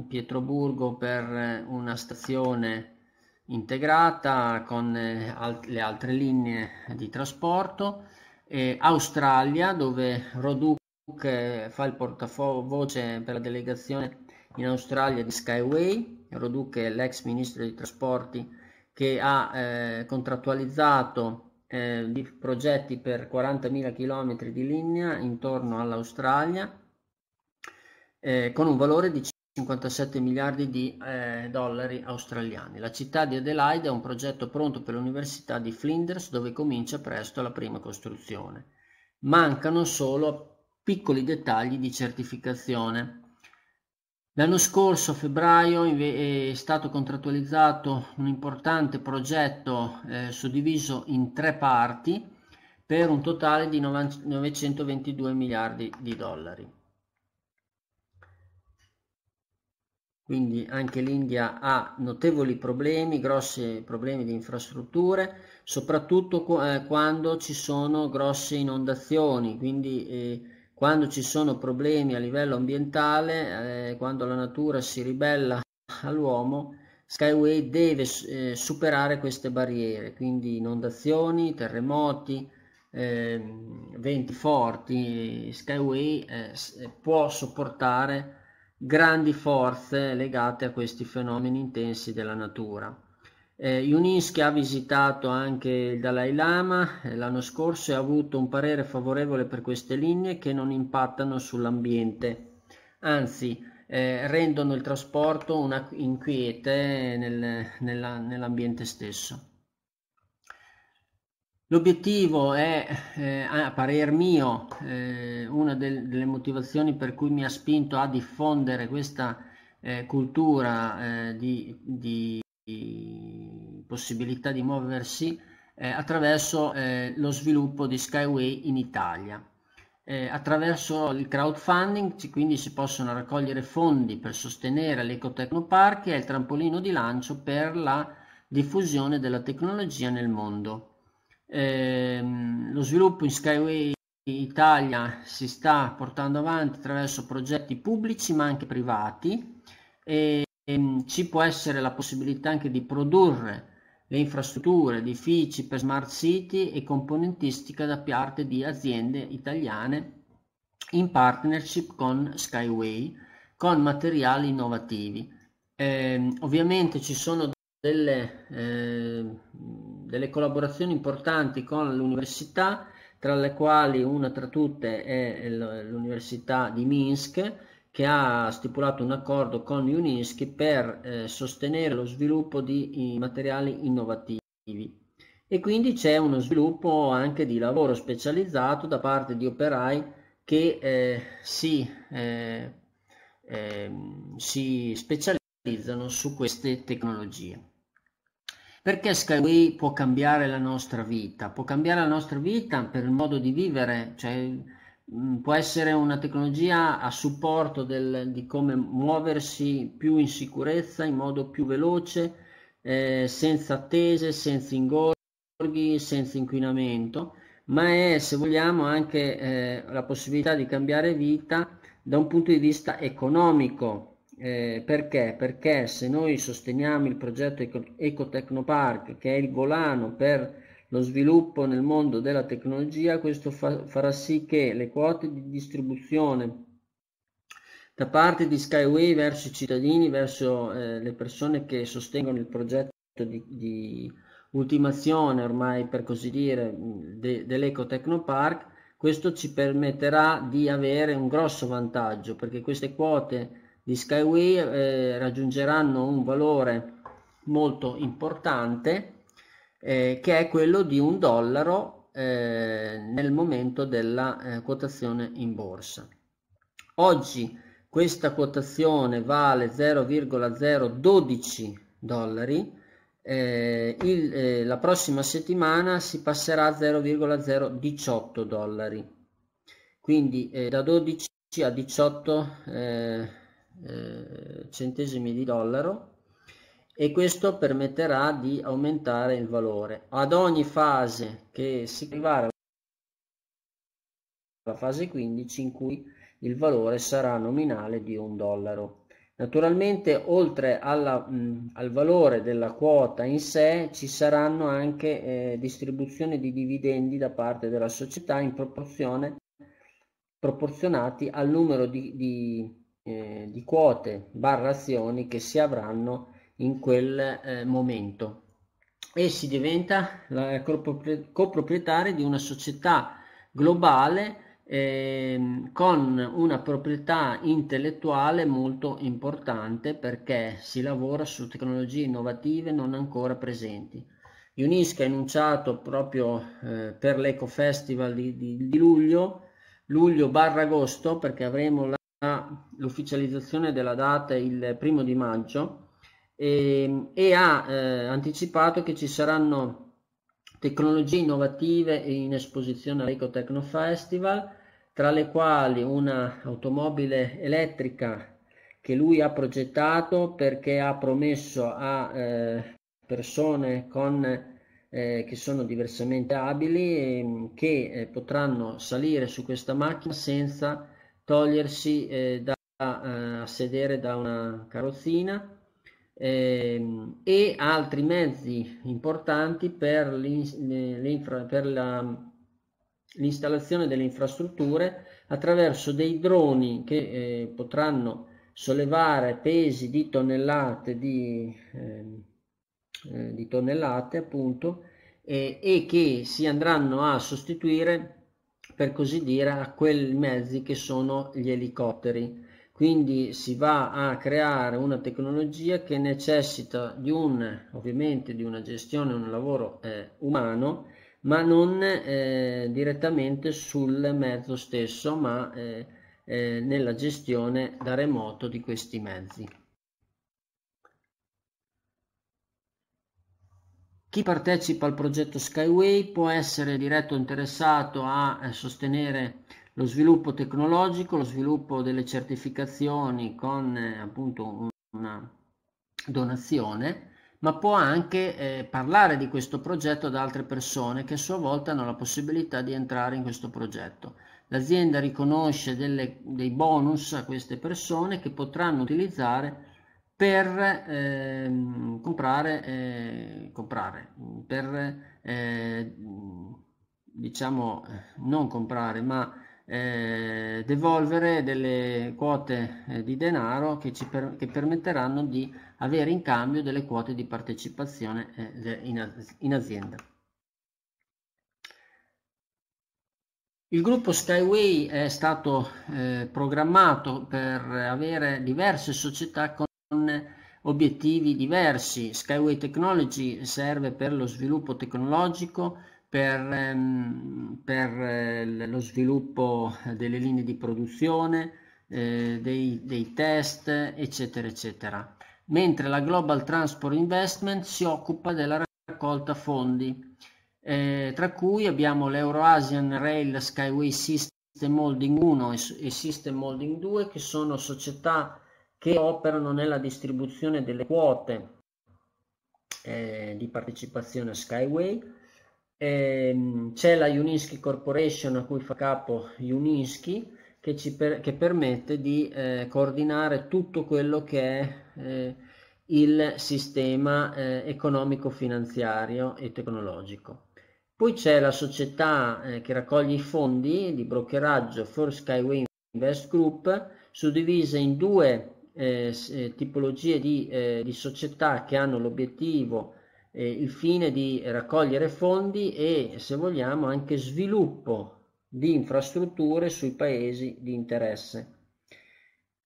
Speaker 1: Pietroburgo per eh, una stazione integrata con eh, le altre linee di trasporto, e Australia dove Roduc eh, fa il portavoce per la delegazione in Australia di Skyway, Roduc è l'ex ministro dei trasporti che ha eh, contrattualizzato eh, di progetti per 40.000 km di linea intorno all'Australia eh, con un valore di 57 miliardi di eh, dollari australiani. La città di Adelaide è un progetto pronto per l'Università di Flinders dove comincia presto la prima costruzione. Mancano solo piccoli dettagli di certificazione. L'anno scorso, a febbraio, è stato contrattualizzato un importante progetto eh, suddiviso in tre parti per un totale di 922 miliardi di dollari. quindi anche l'India ha notevoli problemi, grossi problemi di infrastrutture, soprattutto eh, quando ci sono grosse inondazioni, quindi eh, quando ci sono problemi a livello ambientale, eh, quando la natura si ribella all'uomo, Skyway deve eh, superare queste barriere, quindi inondazioni, terremoti, ehm, venti forti, eh, Skyway eh, può sopportare grandi forze legate a questi fenomeni intensi della natura. Eh, Yuninsky ha visitato anche il Dalai Lama eh, l'anno scorso e ha avuto un parere favorevole per queste linee che non impattano sull'ambiente, anzi eh, rendono il trasporto una inquiete nel, nella, nell'ambiente stesso. L'obiettivo è, eh, a parer mio, eh, una del, delle motivazioni per cui mi ha spinto a diffondere questa eh, cultura eh, di, di, possibilità di muoversi eh, attraverso eh, lo sviluppo di Skyway in Italia. attraverso il crowdfunding quindi si possono raccogliere fondi per sostenere l'Ecotecnopark che è il trampolino di lancio per la diffusione della tecnologia nel mondo. Ehm, lo sviluppo in Skyway Italia si sta portando avanti attraverso progetti pubblici ma anche privati e, ehm, e ci può essere la possibilità anche di produrre le infrastrutture, edifici per smart city e componentistica da parte di aziende italiane in partnership con Skyway con materiali innovativi. Eh, ovviamente ci sono delle eh, delle collaborazioni importanti con l'università, tra le quali una tra tutte è l'Università di Minsk, che ha stipulato un accordo con Unischi per eh, sostenere lo sviluppo di materiali innovativi. E quindi c'è uno sviluppo anche di lavoro specializzato da parte di operai che eh, si, eh, ehm, si specializzano su queste tecnologie. Perché Skyway può cambiare la nostra vita? Può cambiare la nostra vita per il modo di vivere, cioè mm, può essere una tecnologia a supporto del, di come muoversi più in sicurezza, in modo più veloce, eh, senza attese, senza ingorghi, senza inquinamento, ma è, se vogliamo, anche eh, la possibilità di cambiare vita da un punto di vista economico, eh, perché? Perché se noi sosteniamo il progetto Ecotecnopark, che è il volano per lo sviluppo nel mondo della tecnologia, questo fa- farà sì che le quote di distribuzione da parte di Skyway verso i cittadini, verso eh, le persone che sostengono il progetto di, di ultimazione, ormai per così dire, de, dell'Ecotecnopark, questo ci permetterà di avere un grosso vantaggio perché queste quote gli Skyway eh, raggiungeranno un valore molto importante eh, che è quello di un dollaro eh, nel momento della eh, quotazione in borsa. Oggi questa quotazione vale 0,012 dollari, eh, il, eh, la prossima settimana si passerà a 0,018 dollari, quindi da 12 a 18 eh, eh, centesimi di dollaro e questo permetterà di aumentare il valore. Ad ogni fase che si arriverà alla fase 15 in cui il valore sarà nominale di un dollaro. Naturalmente oltre alla, mh, al valore della quota in sé ci saranno anche eh, distribuzioni di dividendi da parte della società in proporzione proporzionati al numero di, di eh, di quote barra azioni che si avranno in quel eh, momento e si diventa la coproprietaria di una società globale eh, con una proprietà intellettuale molto importante perché si lavora su tecnologie innovative non ancora presenti. Unisca ha enunciato proprio eh, per l'Eco Festival di, di, di luglio, luglio barra agosto, perché avremo la l'ufficializzazione della data il primo di maggio e, ehm, e ha eh, anticipato che ci saranno tecnologie innovative in esposizione all'Eco Techno Festival, tra le quali un'automobile elettrica che lui ha progettato perché ha promesso a eh, persone con, eh, che sono diversamente abili ehm, che eh, potranno salire su questa macchina senza togliersi eh, da eh, sedere da una carrozzina ehm, e altri mezzi importanti per, per la, l'installazione delle infrastrutture attraverso dei droni che eh, potranno sollevare pesi di tonnellate di, ehm, eh, di tonnellate appunto e che si andranno a sostituire per così dire, a quei mezzi che sono gli elicotteri. Quindi si va a creare una tecnologia che necessita di un, ovviamente di una gestione, un lavoro eh, umano, ma non eh, direttamente sul mezzo stesso, ma eh, eh nella gestione da remoto di questi mezzi. Chi partecipa al progetto Skyway può essere diretto interessato a eh, sostenere lo sviluppo tecnologico, lo sviluppo delle certificazioni con eh, appunto una donazione, ma può anche eh, parlare di questo progetto ad altre persone che a sua volta hanno la possibilità di entrare in questo progetto. L'azienda riconosce delle, dei bonus a queste persone che potranno utilizzare per ehm, comprare, eh, comprare, per eh, diciamo non comprare ma eh, devolvere delle quote eh, di denaro che ci per, che permetteranno di avere in cambio delle quote di partecipazione eh, in, in azienda. Il gruppo Skyway è stato eh, programmato per avere diverse società con obiettivi diversi. Skyway Technology serve per lo sviluppo tecnologico, per, ehm, per eh, lo sviluppo delle linee di produzione, eh, dei, dei test, eccetera, eccetera. Mentre la Global Transport Investment si occupa della raccolta fondi, eh, tra cui abbiamo l'Euroasian Rail Skyway System Holding 1 e System Holding 2, che sono società che operano nella distribuzione delle quote eh, di partecipazione a Skyway. Eh, c'è la Uninsky Corporation a cui fa capo Uninsky che, ci per, che permette di eh, coordinare tutto quello che è eh, il sistema eh, economico-finanziario e tecnologico. Poi c'è la società eh, che raccoglie i fondi di brokeraggio For Skyway Invest Group, suddivisa in due eh, eh, tipologie di, eh, di, società che hanno l'obiettivo, eh, il fine di raccogliere fondi e, se vogliamo, anche sviluppo di infrastrutture sui paesi di interesse.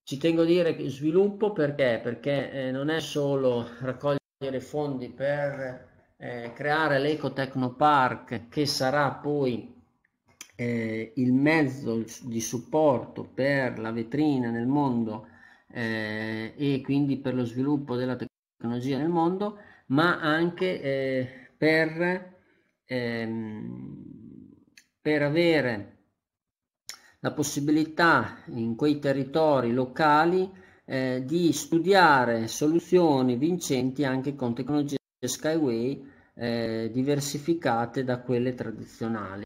Speaker 1: Ci tengo a dire sviluppo perché? Perché eh, non è solo raccogliere fondi per eh, creare l'Ecotecnopark che sarà poi il mezzo di supporto per la vetrina nel mondo eh, e quindi per lo sviluppo della tecnologia nel mondo, ma anche eh, per, ehm, per avere la possibilità in quei territori locali eh, di studiare soluzioni vincenti anche con tecnologie Skyway eh, diversificate da quelle tradizionali.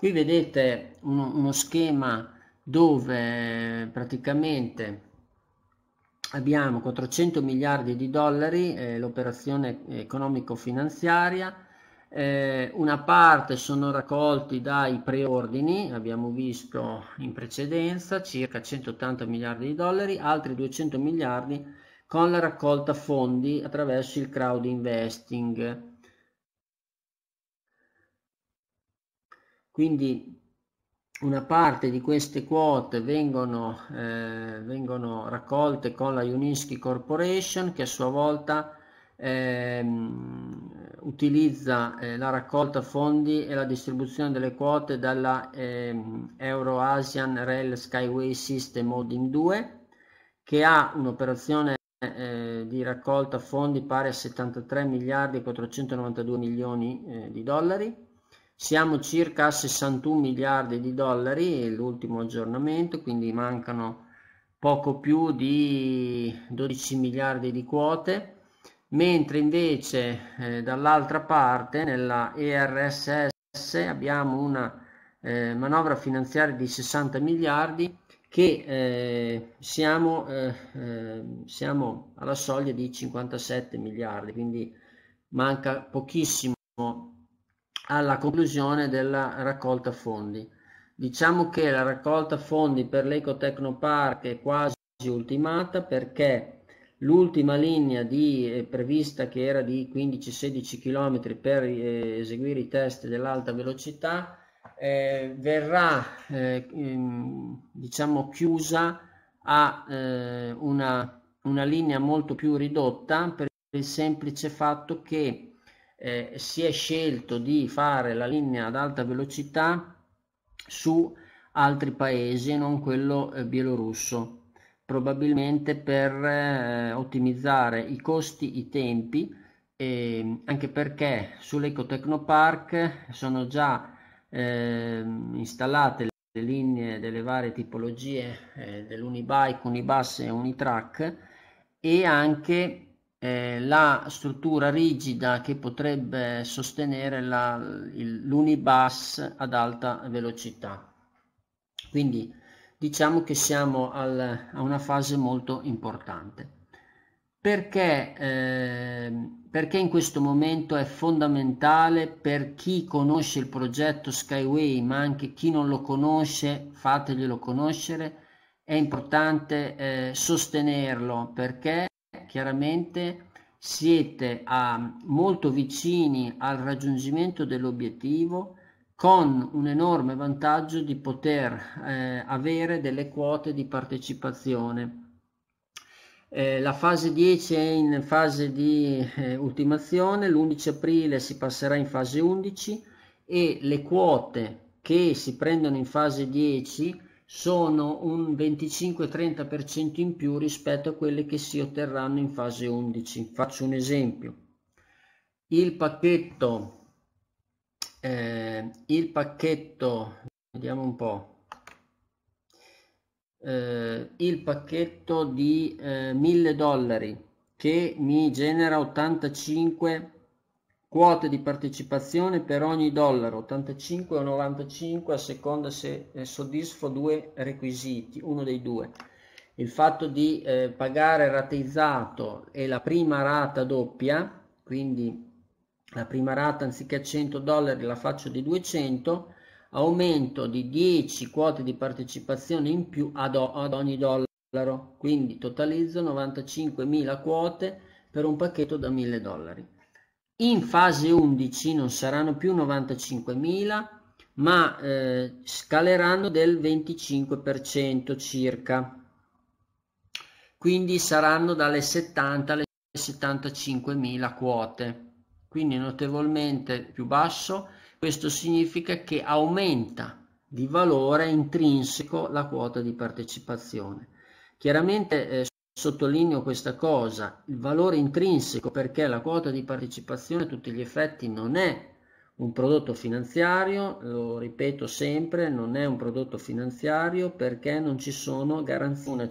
Speaker 1: Qui vedete uno, uno schema dove eh, praticamente abbiamo 400 miliardi di dollari, eh, l'operazione economico-finanziaria, eh, una parte sono raccolti dai preordini, abbiamo visto in precedenza, circa 180 miliardi di dollari, altri 200 miliardi con la raccolta fondi attraverso il crowd investing. Quindi una parte di queste quote vengono, eh, vengono raccolte con la Uninsky Corporation che a sua volta ehm, utilizza eh, la raccolta fondi e la distribuzione delle quote dalla ehm, Euro Asian Rail Skyway System Holding 2 che ha un'operazione eh, di raccolta fondi pari a 73 miliardi e 492 milioni eh, di dollari siamo circa a 61 miliardi di dollari, l'ultimo aggiornamento, quindi mancano poco più di 12 miliardi di quote, mentre invece eh, dall'altra parte nella ERSS abbiamo una eh, manovra finanziaria di 60 miliardi che eh, siamo, eh, eh, siamo alla soglia di 57 miliardi, quindi manca pochissimo alla conclusione della raccolta fondi. Diciamo che la raccolta fondi per l'Ecotecnopark è quasi ultimata perché l'ultima linea di, eh, prevista che era di 15-16 km per eh, eseguire i test dell'alta velocità eh, verrà eh, diciamo chiusa a eh, una, una linea molto più ridotta per il semplice fatto che eh, si è scelto di fare la linea ad alta velocità su altri paesi, e non quello eh, bielorusso, probabilmente per eh, ottimizzare i costi, i tempi, eh, anche perché sull'Ecotecnopark sono già ehm, installate le linee delle varie tipologie eh, dell'Unibike, Unibus e Unitrack e anche eh, la struttura rigida che potrebbe sostenere la, il, l'unibus ad alta velocità. Quindi diciamo che siamo al, a una fase molto importante. Perché, eh, perché in questo momento è fondamentale per chi conosce il progetto Skyway, ma anche chi non lo conosce, fateglielo conoscere, è importante eh, sostenerlo perché chiaramente siete a, ehm, molto vicini al raggiungimento dell'obiettivo con un enorme vantaggio di poter eh, avere delle quote di partecipazione. Eh, la fase 10 è in fase di eh, ultimazione, l'11 aprile si passerà in fase 11 e le quote che si prendono in fase 10 sono un 25-30% in più rispetto a quelle che si otterranno in fase 11. Faccio un esempio. Il pacchetto, eh, il pacchetto, vediamo un po', eh, il pacchetto di eh, 1000 dollari che mi genera 85 Quote di partecipazione per ogni dollaro, 85 o 95 a seconda se eh, soddisfo due requisiti, uno dei due. Il fatto di eh, pagare rateizzato e la prima rata doppia, quindi la prima rata anziché 100 dollari la faccio di 200, aumento di 10 quote di partecipazione in più ad, ad ogni dollaro, quindi totalizzo 95.000 quote per un pacchetto da 1000 dollari in fase 11 non saranno più 95.000 ma eh, scaleranno del 25% circa quindi saranno dalle 70 alle 75.000 quote quindi notevolmente più basso questo significa che aumenta di valore intrinseco la quota di partecipazione chiaramente eh, Sottolineo questa cosa, il valore intrinseco perché la quota di partecipazione a tutti gli effetti non è un prodotto finanziario, lo ripeto sempre, non è un prodotto finanziario perché non ci sono garanzie. Una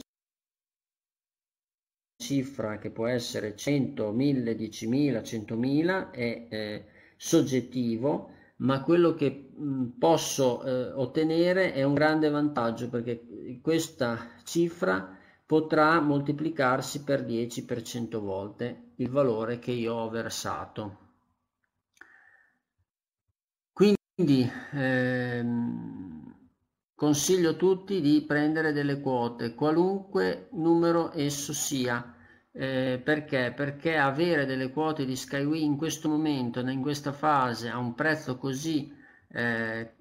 Speaker 1: cifra che può essere 100, 1000, 10.000, 100.000 è eh, soggettivo, ma quello che mh, mm, posso eh, ottenere è un grande vantaggio perché questa cifra potrà moltiplicarsi per 10 per 100 volte il valore che io ho versato. Quindi ehm, consiglio a tutti di prendere delle quote, qualunque numero esso sia. Eh, perché? Perché avere delle quote di Skyway in questo momento, in questa fase, a un prezzo così eh,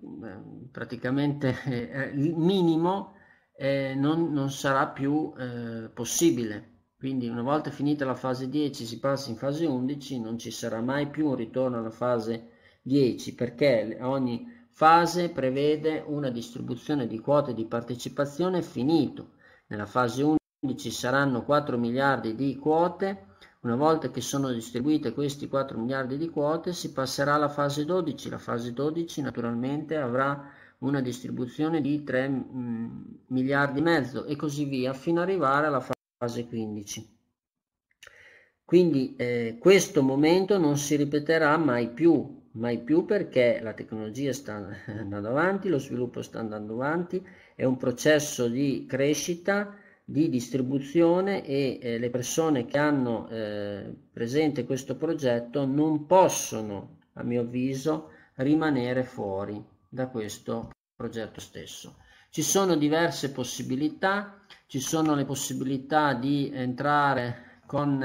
Speaker 1: praticamente eh, minimo, eh, non, non, sarà più eh, possibile. Quindi una volta finita la fase 10 si passa in fase 11, non ci sarà mai più un ritorno alla fase 10 perché ogni fase prevede una distribuzione di quote di partecipazione finito. Nella fase 11 saranno 4 miliardi di quote, una volta che sono distribuite questi 4 miliardi di quote si passerà alla fase 12, la fase 12 naturalmente avrà una distribuzione di 3 mm, miliardi e mezzo e così via fino ad arrivare alla fase 15. Quindi eh, questo momento non si ripeterà mai più, mai più perché la tecnologia sta andando avanti, lo sviluppo sta andando avanti, è un processo di crescita, di distribuzione e eh, le persone che hanno eh, presente questo progetto non possono, a mio avviso, rimanere fuori da questo progetto stesso. Ci sono diverse possibilità, ci sono le possibilità di entrare con,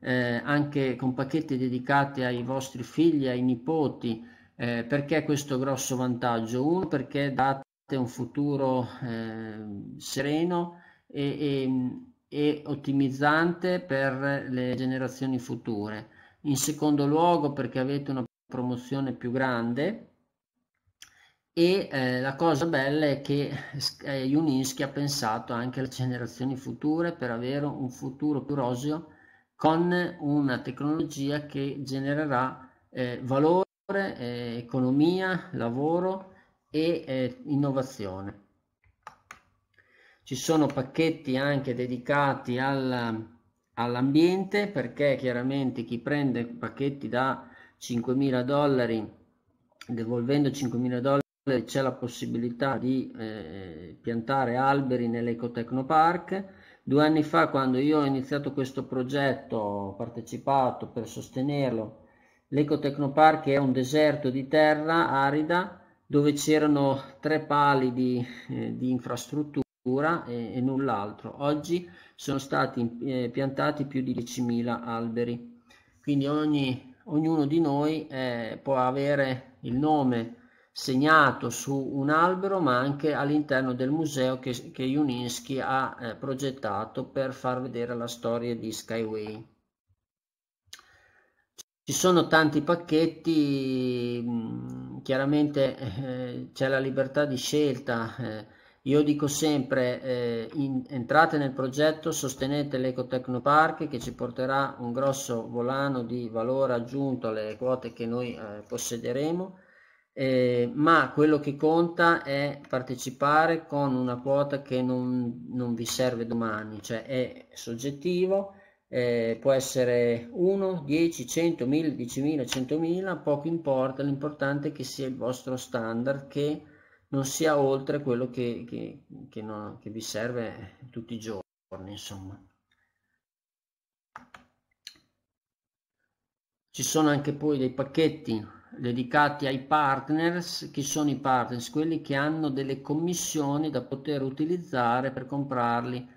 Speaker 1: eh, anche con pacchetti dedicati ai vostri figli, ai nipoti, eh, perché questo grosso vantaggio? Uno, perché date un futuro eh, sereno e, e, e ottimizzante per le generazioni future. In secondo luogo, perché avete una promozione più grande e eh, la cosa bella è che eh, ha pensato anche alle generazioni future per avere un futuro più roseo con una tecnologia che genererà eh, valore, eh, economia, lavoro e eh, innovazione. Ci sono pacchetti anche dedicati al, all'ambiente perché chiaramente chi prende pacchetti da 5.000 dollari devolvendo 5.000 dollari c'è la possibilità di eh, piantare alberi nell'Ecotecnopark. Due anni fa, quando io ho iniziato questo progetto, ho partecipato per sostenerlo. L'Ecotecnopark è un deserto di terra arida dove c'erano tre pali di, eh, di infrastruttura e, e, null'altro. Oggi sono stati eh, piantati più di 10.000 alberi. Quindi ogni, ognuno di noi eh, può avere il nome segnato su un albero ma anche all'interno del museo che, che Juninsky ha eh, progettato per far vedere la storia di Skyway. Ci sono tanti pacchetti, mm, chiaramente eh, c'è la libertà di scelta. Eh, io dico sempre, eh, in, entrate nel progetto, sostenete l'Ecotecnopark che ci porterà un grosso volano di valore aggiunto alle quote che noi eh, possederemo eh, ma quello che conta è partecipare con una quota che non, non vi serve domani, cioè è soggettivo, eh, può essere 1, 10, 100, 1000, 10.000, 100.000, poco importa, l'importante è che sia il vostro standard che non sia oltre quello che, che, che, non, che vi serve tutti i giorni, insomma. Ci sono anche poi dei pacchetti dedicati ai partners. Chi sono i partners? Quelli che hanno delle commissioni da poter utilizzare per comprarli.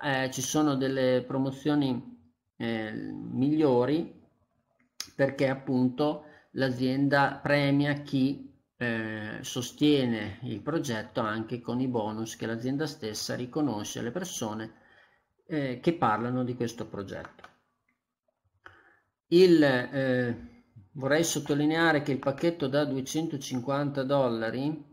Speaker 1: Eh, ci sono delle promozioni eh, migliori perché appunto l'azienda premia chi eh, sostiene il progetto anche con i bonus che l'azienda stessa riconosce alle persone eh, che parlano di questo progetto. Il, eh, vorrei sottolineare che il pacchetto da 250 dollari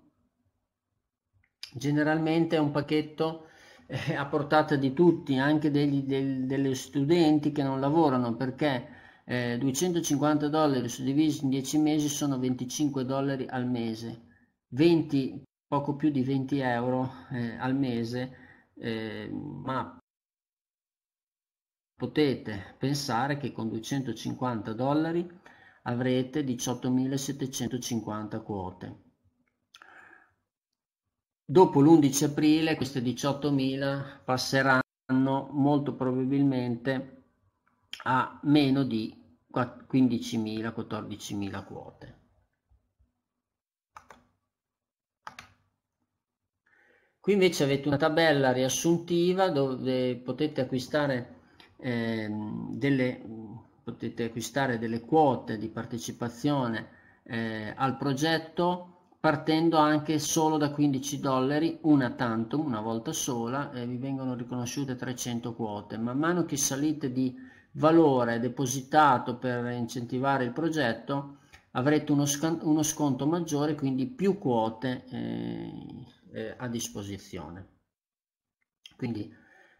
Speaker 1: generalmente è un pacchetto eh, a portata di tutti anche degli, del, degli studenti che non lavorano perché eh, 250 dollari suddivisi in 10 mesi sono 25 dollari al mese 20 poco più di 20 euro eh, al mese eh, ma potete pensare che con 250 dollari avrete 18.750 quote. Dopo l'11 aprile queste 18.000 passeranno molto probabilmente a meno di 15.000-14.000 quote. Qui invece avete una tabella riassuntiva dove potete acquistare eh, delle potete acquistare delle quote di partecipazione eh, al progetto partendo anche solo da 15 dollari una tanto una volta sola, e vi vengono riconosciute 300 quote. Man mano che salite di valore depositato per incentivare il progetto, avrete uno, sc uno sconto maggiore, quindi più quote eh, eh, a disposizione. Quindi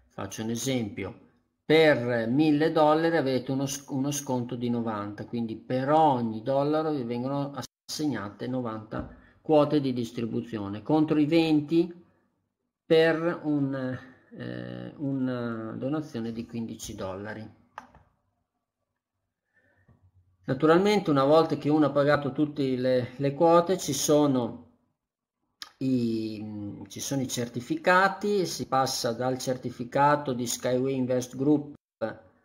Speaker 1: faccio un esempio, per 1000 dollari avete uno, uno, sconto di 90, quindi per ogni dollaro vi vengono assegnate 90 quote di distribuzione contro i 20 per un, eh, una eh, donazione di 15 dollari. Naturalmente una volta che uno ha pagato tutte le, le quote ci sono i, mm, ci sono i certificati, si passa dal certificato di Skyway Invest Group,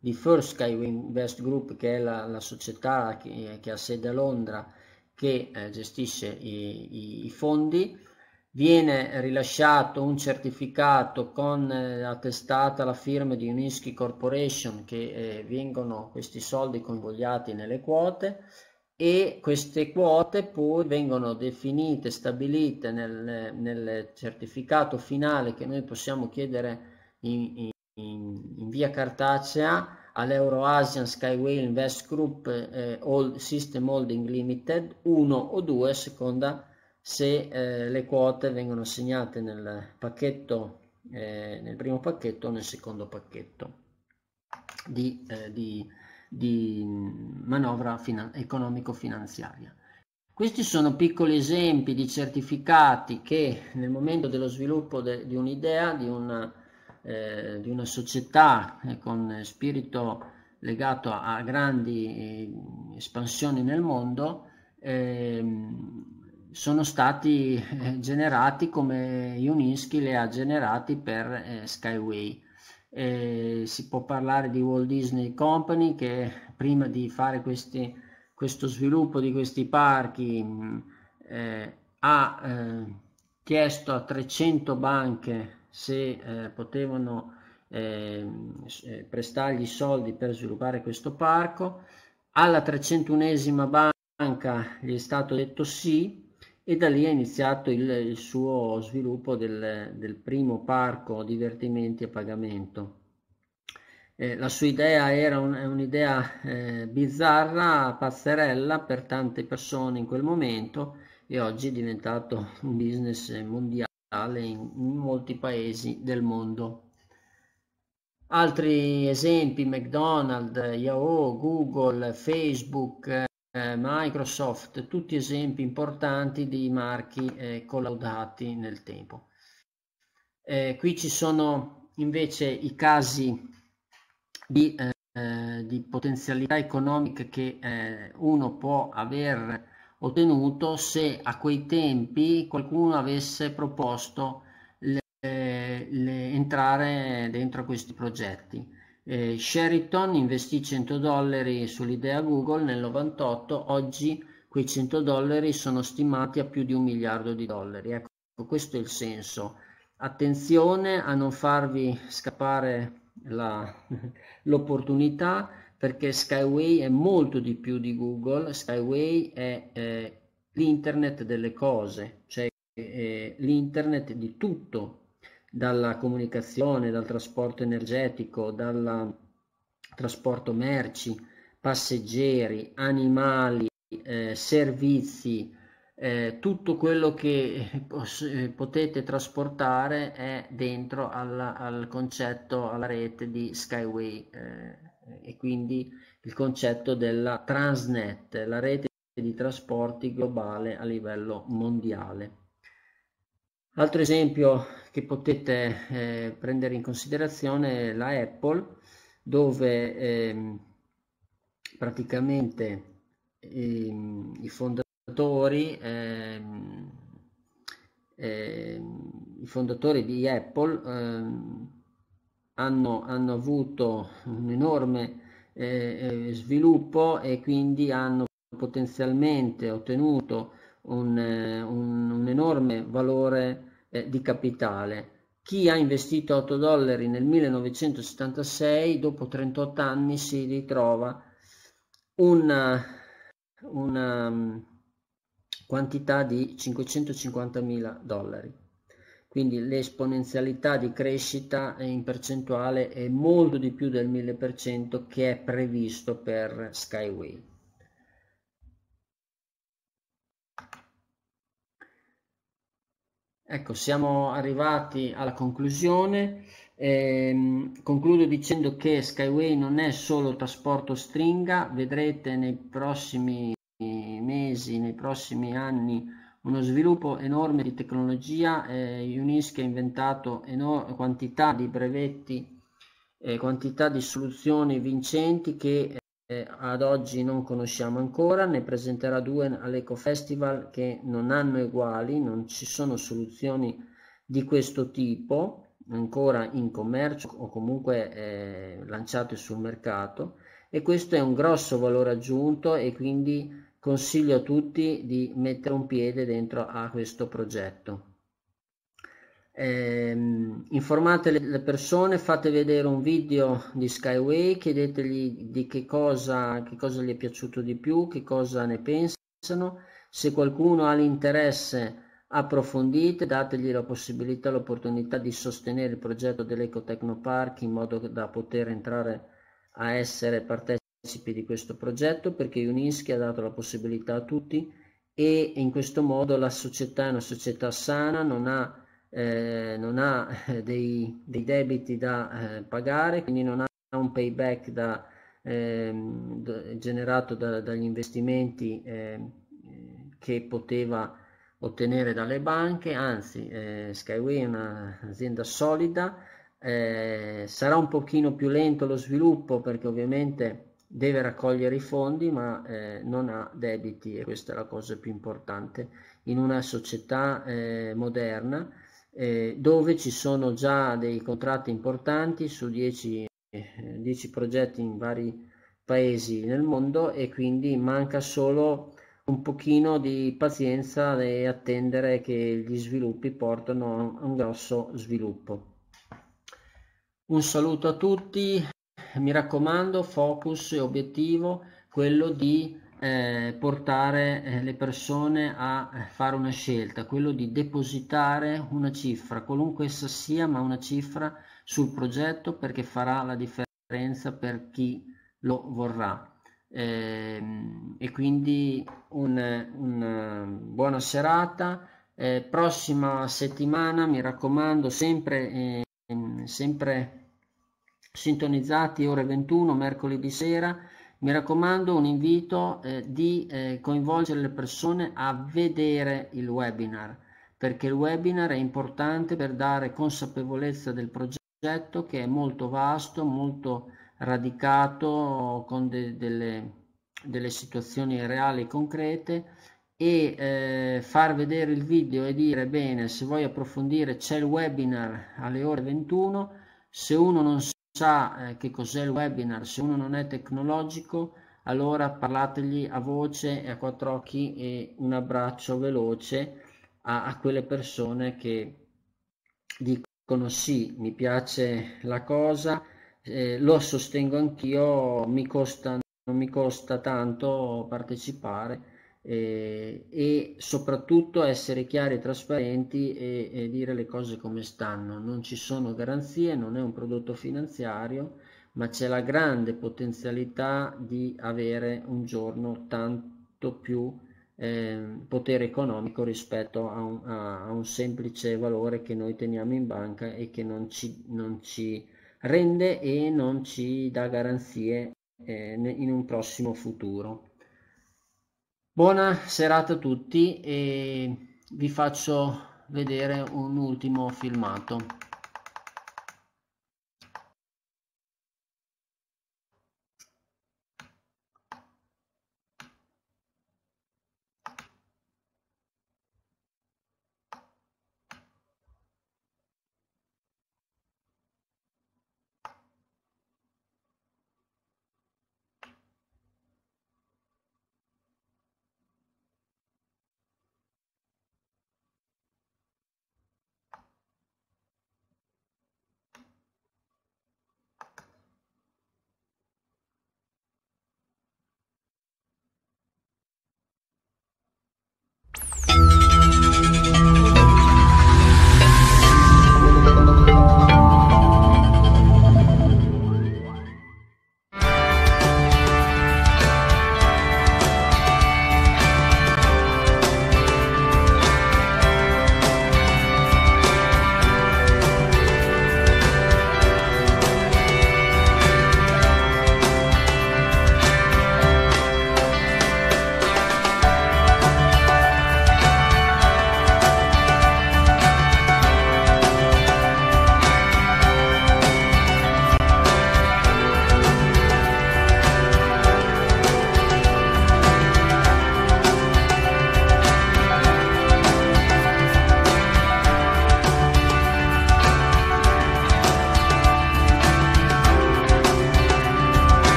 Speaker 1: di First Skyway Invest Group che è la, la società che, che, ha sede a Londra che eh, gestisce i, i, i fondi, viene rilasciato un certificato con eh, attestata la firma di Uninsky Corporation che eh, vengono questi soldi convogliati nelle quote e queste quote poi vengono definite, stabilite nel, nel certificato finale che noi possiamo chiedere in, in, in via cartacea all'Euroasian Skyway Invest Group eh, Old System Holding Limited, uno o due a seconda se eh, le quote vengono assegnate nel, pacchetto, eh, nel primo pacchetto o nel secondo pacchetto di, eh, di di manovra finan- economico-finanziaria. Questi sono piccoli esempi di certificati che nel momento dello sviluppo de- di un'idea, di una, eh, di una società eh, con spirito legato a, a grandi eh, espansioni nel mondo, ehm, sono stati eh, generati come Unischi le ha generati per eh, Skyway eh, si può parlare di Walt Disney Company che prima di fare questi, questo sviluppo di questi parchi eh, ha eh, chiesto a 300 banche se eh, potevano eh, eh, prestargli soldi per sviluppare questo parco alla 301esima banca gli è stato detto sì e da lì è iniziato il, il suo sviluppo del, del, primo parco divertimenti a pagamento. Eh, la sua idea era un, un'idea eh, bizzarra, pazzerella per tante persone in quel momento e oggi è diventato un business mondiale in, in molti paesi del mondo. Altri esempi, McDonald's, Yahoo, Google, Facebook, eh, eh, Microsoft, tutti esempi importanti di marchi eh, collaudati nel tempo. Eh, qui ci sono invece i casi di, eh, eh, di potenzialità economiche che uno può aver ottenuto se a quei tempi qualcuno avesse proposto le, le, entrare dentro questi progetti. Eh, Sheraton investì 100 dollari sull'idea Google nel 98, oggi quei 100 dollari sono stimati a più di un miliardo di dollari. Ecco, questo è il senso. Attenzione a non farvi scappare la, l'opportunità perché Skyway è molto di più di Google, Skyway è eh, l'internet delle cose, cioè eh, l'internet di tutto dalla comunicazione, dal trasporto energetico, dal trasporto merci, passeggeri, animali, eh, servizi, eh, tutto quello che eh, eh, potete trasportare è dentro alla, al concetto, alla rete di Skyway eh, e quindi il concetto della Transnet, la rete di trasporti globale a livello mondiale. Altro esempio che potete eh, prendere in considerazione la Apple dove eh, praticamente eh, i fondatori ehm, ehm, i fondatori di Apple ehm, hanno, hanno, avuto un enorme eh, eh, sviluppo e quindi hanno potenzialmente ottenuto un, eh, un, un enorme valore eh, di capitale. Chi ha investito 8 dollari nel 1976, dopo 38 anni, si ritrova una, eh, una ehm, quantità di 550 mila dollari. Quindi l'esponenzialità di crescita in percentuale è molto di più del 1000% che è previsto per Skyway. Ecco, siamo arrivati alla conclusione. Eh, concludo dicendo che Skyway non è solo trasporto stringa, vedrete nei prossimi mesi, nei prossimi anni uno sviluppo enorme di tecnologia. Eh, Unisca ha inventato quantità di brevetti, eh, quantità di soluzioni vincenti che eh, ad oggi non conosciamo ancora, ne presenterà due all'Ecofestival che non hanno uguali, non ci sono soluzioni di questo tipo ancora in commercio o comunque eh, lanciate sul mercato e questo è un grosso valore aggiunto e quindi consiglio a tutti di mettere un piede dentro a questo progetto. Eh, informate le persone, fate vedere un video di Skyway, chiedetegli di che cosa, che cosa gli è piaciuto di più, che cosa ne pensano. Se qualcuno ha l'interesse, approfondite, dategli la possibilità, l'opportunità di sostenere il progetto dell'Eco dell'Ecotecnopark in modo da poter entrare a essere partecipi di questo progetto perché Unischi ha dato la possibilità a tutti e in questo modo la società è una società sana, non ha eh, non ha eh, dei, dei debiti da eh, pagare, quindi non ha un payback da, ehm, generato da, dagli investimenti ehm, che poteva ottenere dalle banche, anzi eh, Skyway è un'azienda solida, eh, sarà un pochino più lento lo sviluppo perché ovviamente deve raccogliere i fondi ma eh, non ha debiti e questa è la cosa più importante in una società eh, moderna eh, dove ci sono già dei contratti importanti su 10, 10 eh, progetti in vari paesi nel mondo e quindi manca solo un pochino di pazienza e attendere che gli sviluppi portano a un grosso sviluppo. Un saluto a tutti, mi raccomando, focus e obiettivo quello di eh, portare eh, le persone a eh, fare una scelta, quello di depositare una cifra, qualunque essa sia, ma una cifra sul progetto perché farà la differenza per chi lo vorrà. Eh, e quindi una un, eh, buona serata, prossima settimana mi raccomando sempre, ehm, sempre sintonizzati ore 21 mercoledì sera mi raccomando un invito eh, di eh, coinvolgere le persone a vedere il webinar, perché il webinar è importante per dare consapevolezza del progetto che è molto vasto, molto radicato, con de delle, delle situazioni reali e concrete e eh, far vedere il video e dire bene se vuoi approfondire c'è il webinar alle ore 21 se uno non si sa eh, che cos'è il webinar, se uno non è tecnologico, allora parlategli a voce e a quattro occhi e un abbraccio veloce a, a quelle persone che dicono sì, mi piace la cosa, eh, lo sostengo anch'io, mi costa, non mi costa tanto partecipare eh, e soprattutto essere chiari e trasparenti e, e, dire le cose come stanno. Non ci sono garanzie, non è un prodotto finanziario, ma c'è la grande potenzialità di avere un giorno tanto più eh, potere economico rispetto a un, a, a un, semplice valore che noi teniamo in banca e che non ci, non ci rende e non ci dà garanzie eh, in un prossimo futuro. Buona serata a tutti e vi faccio vedere un ultimo filmato.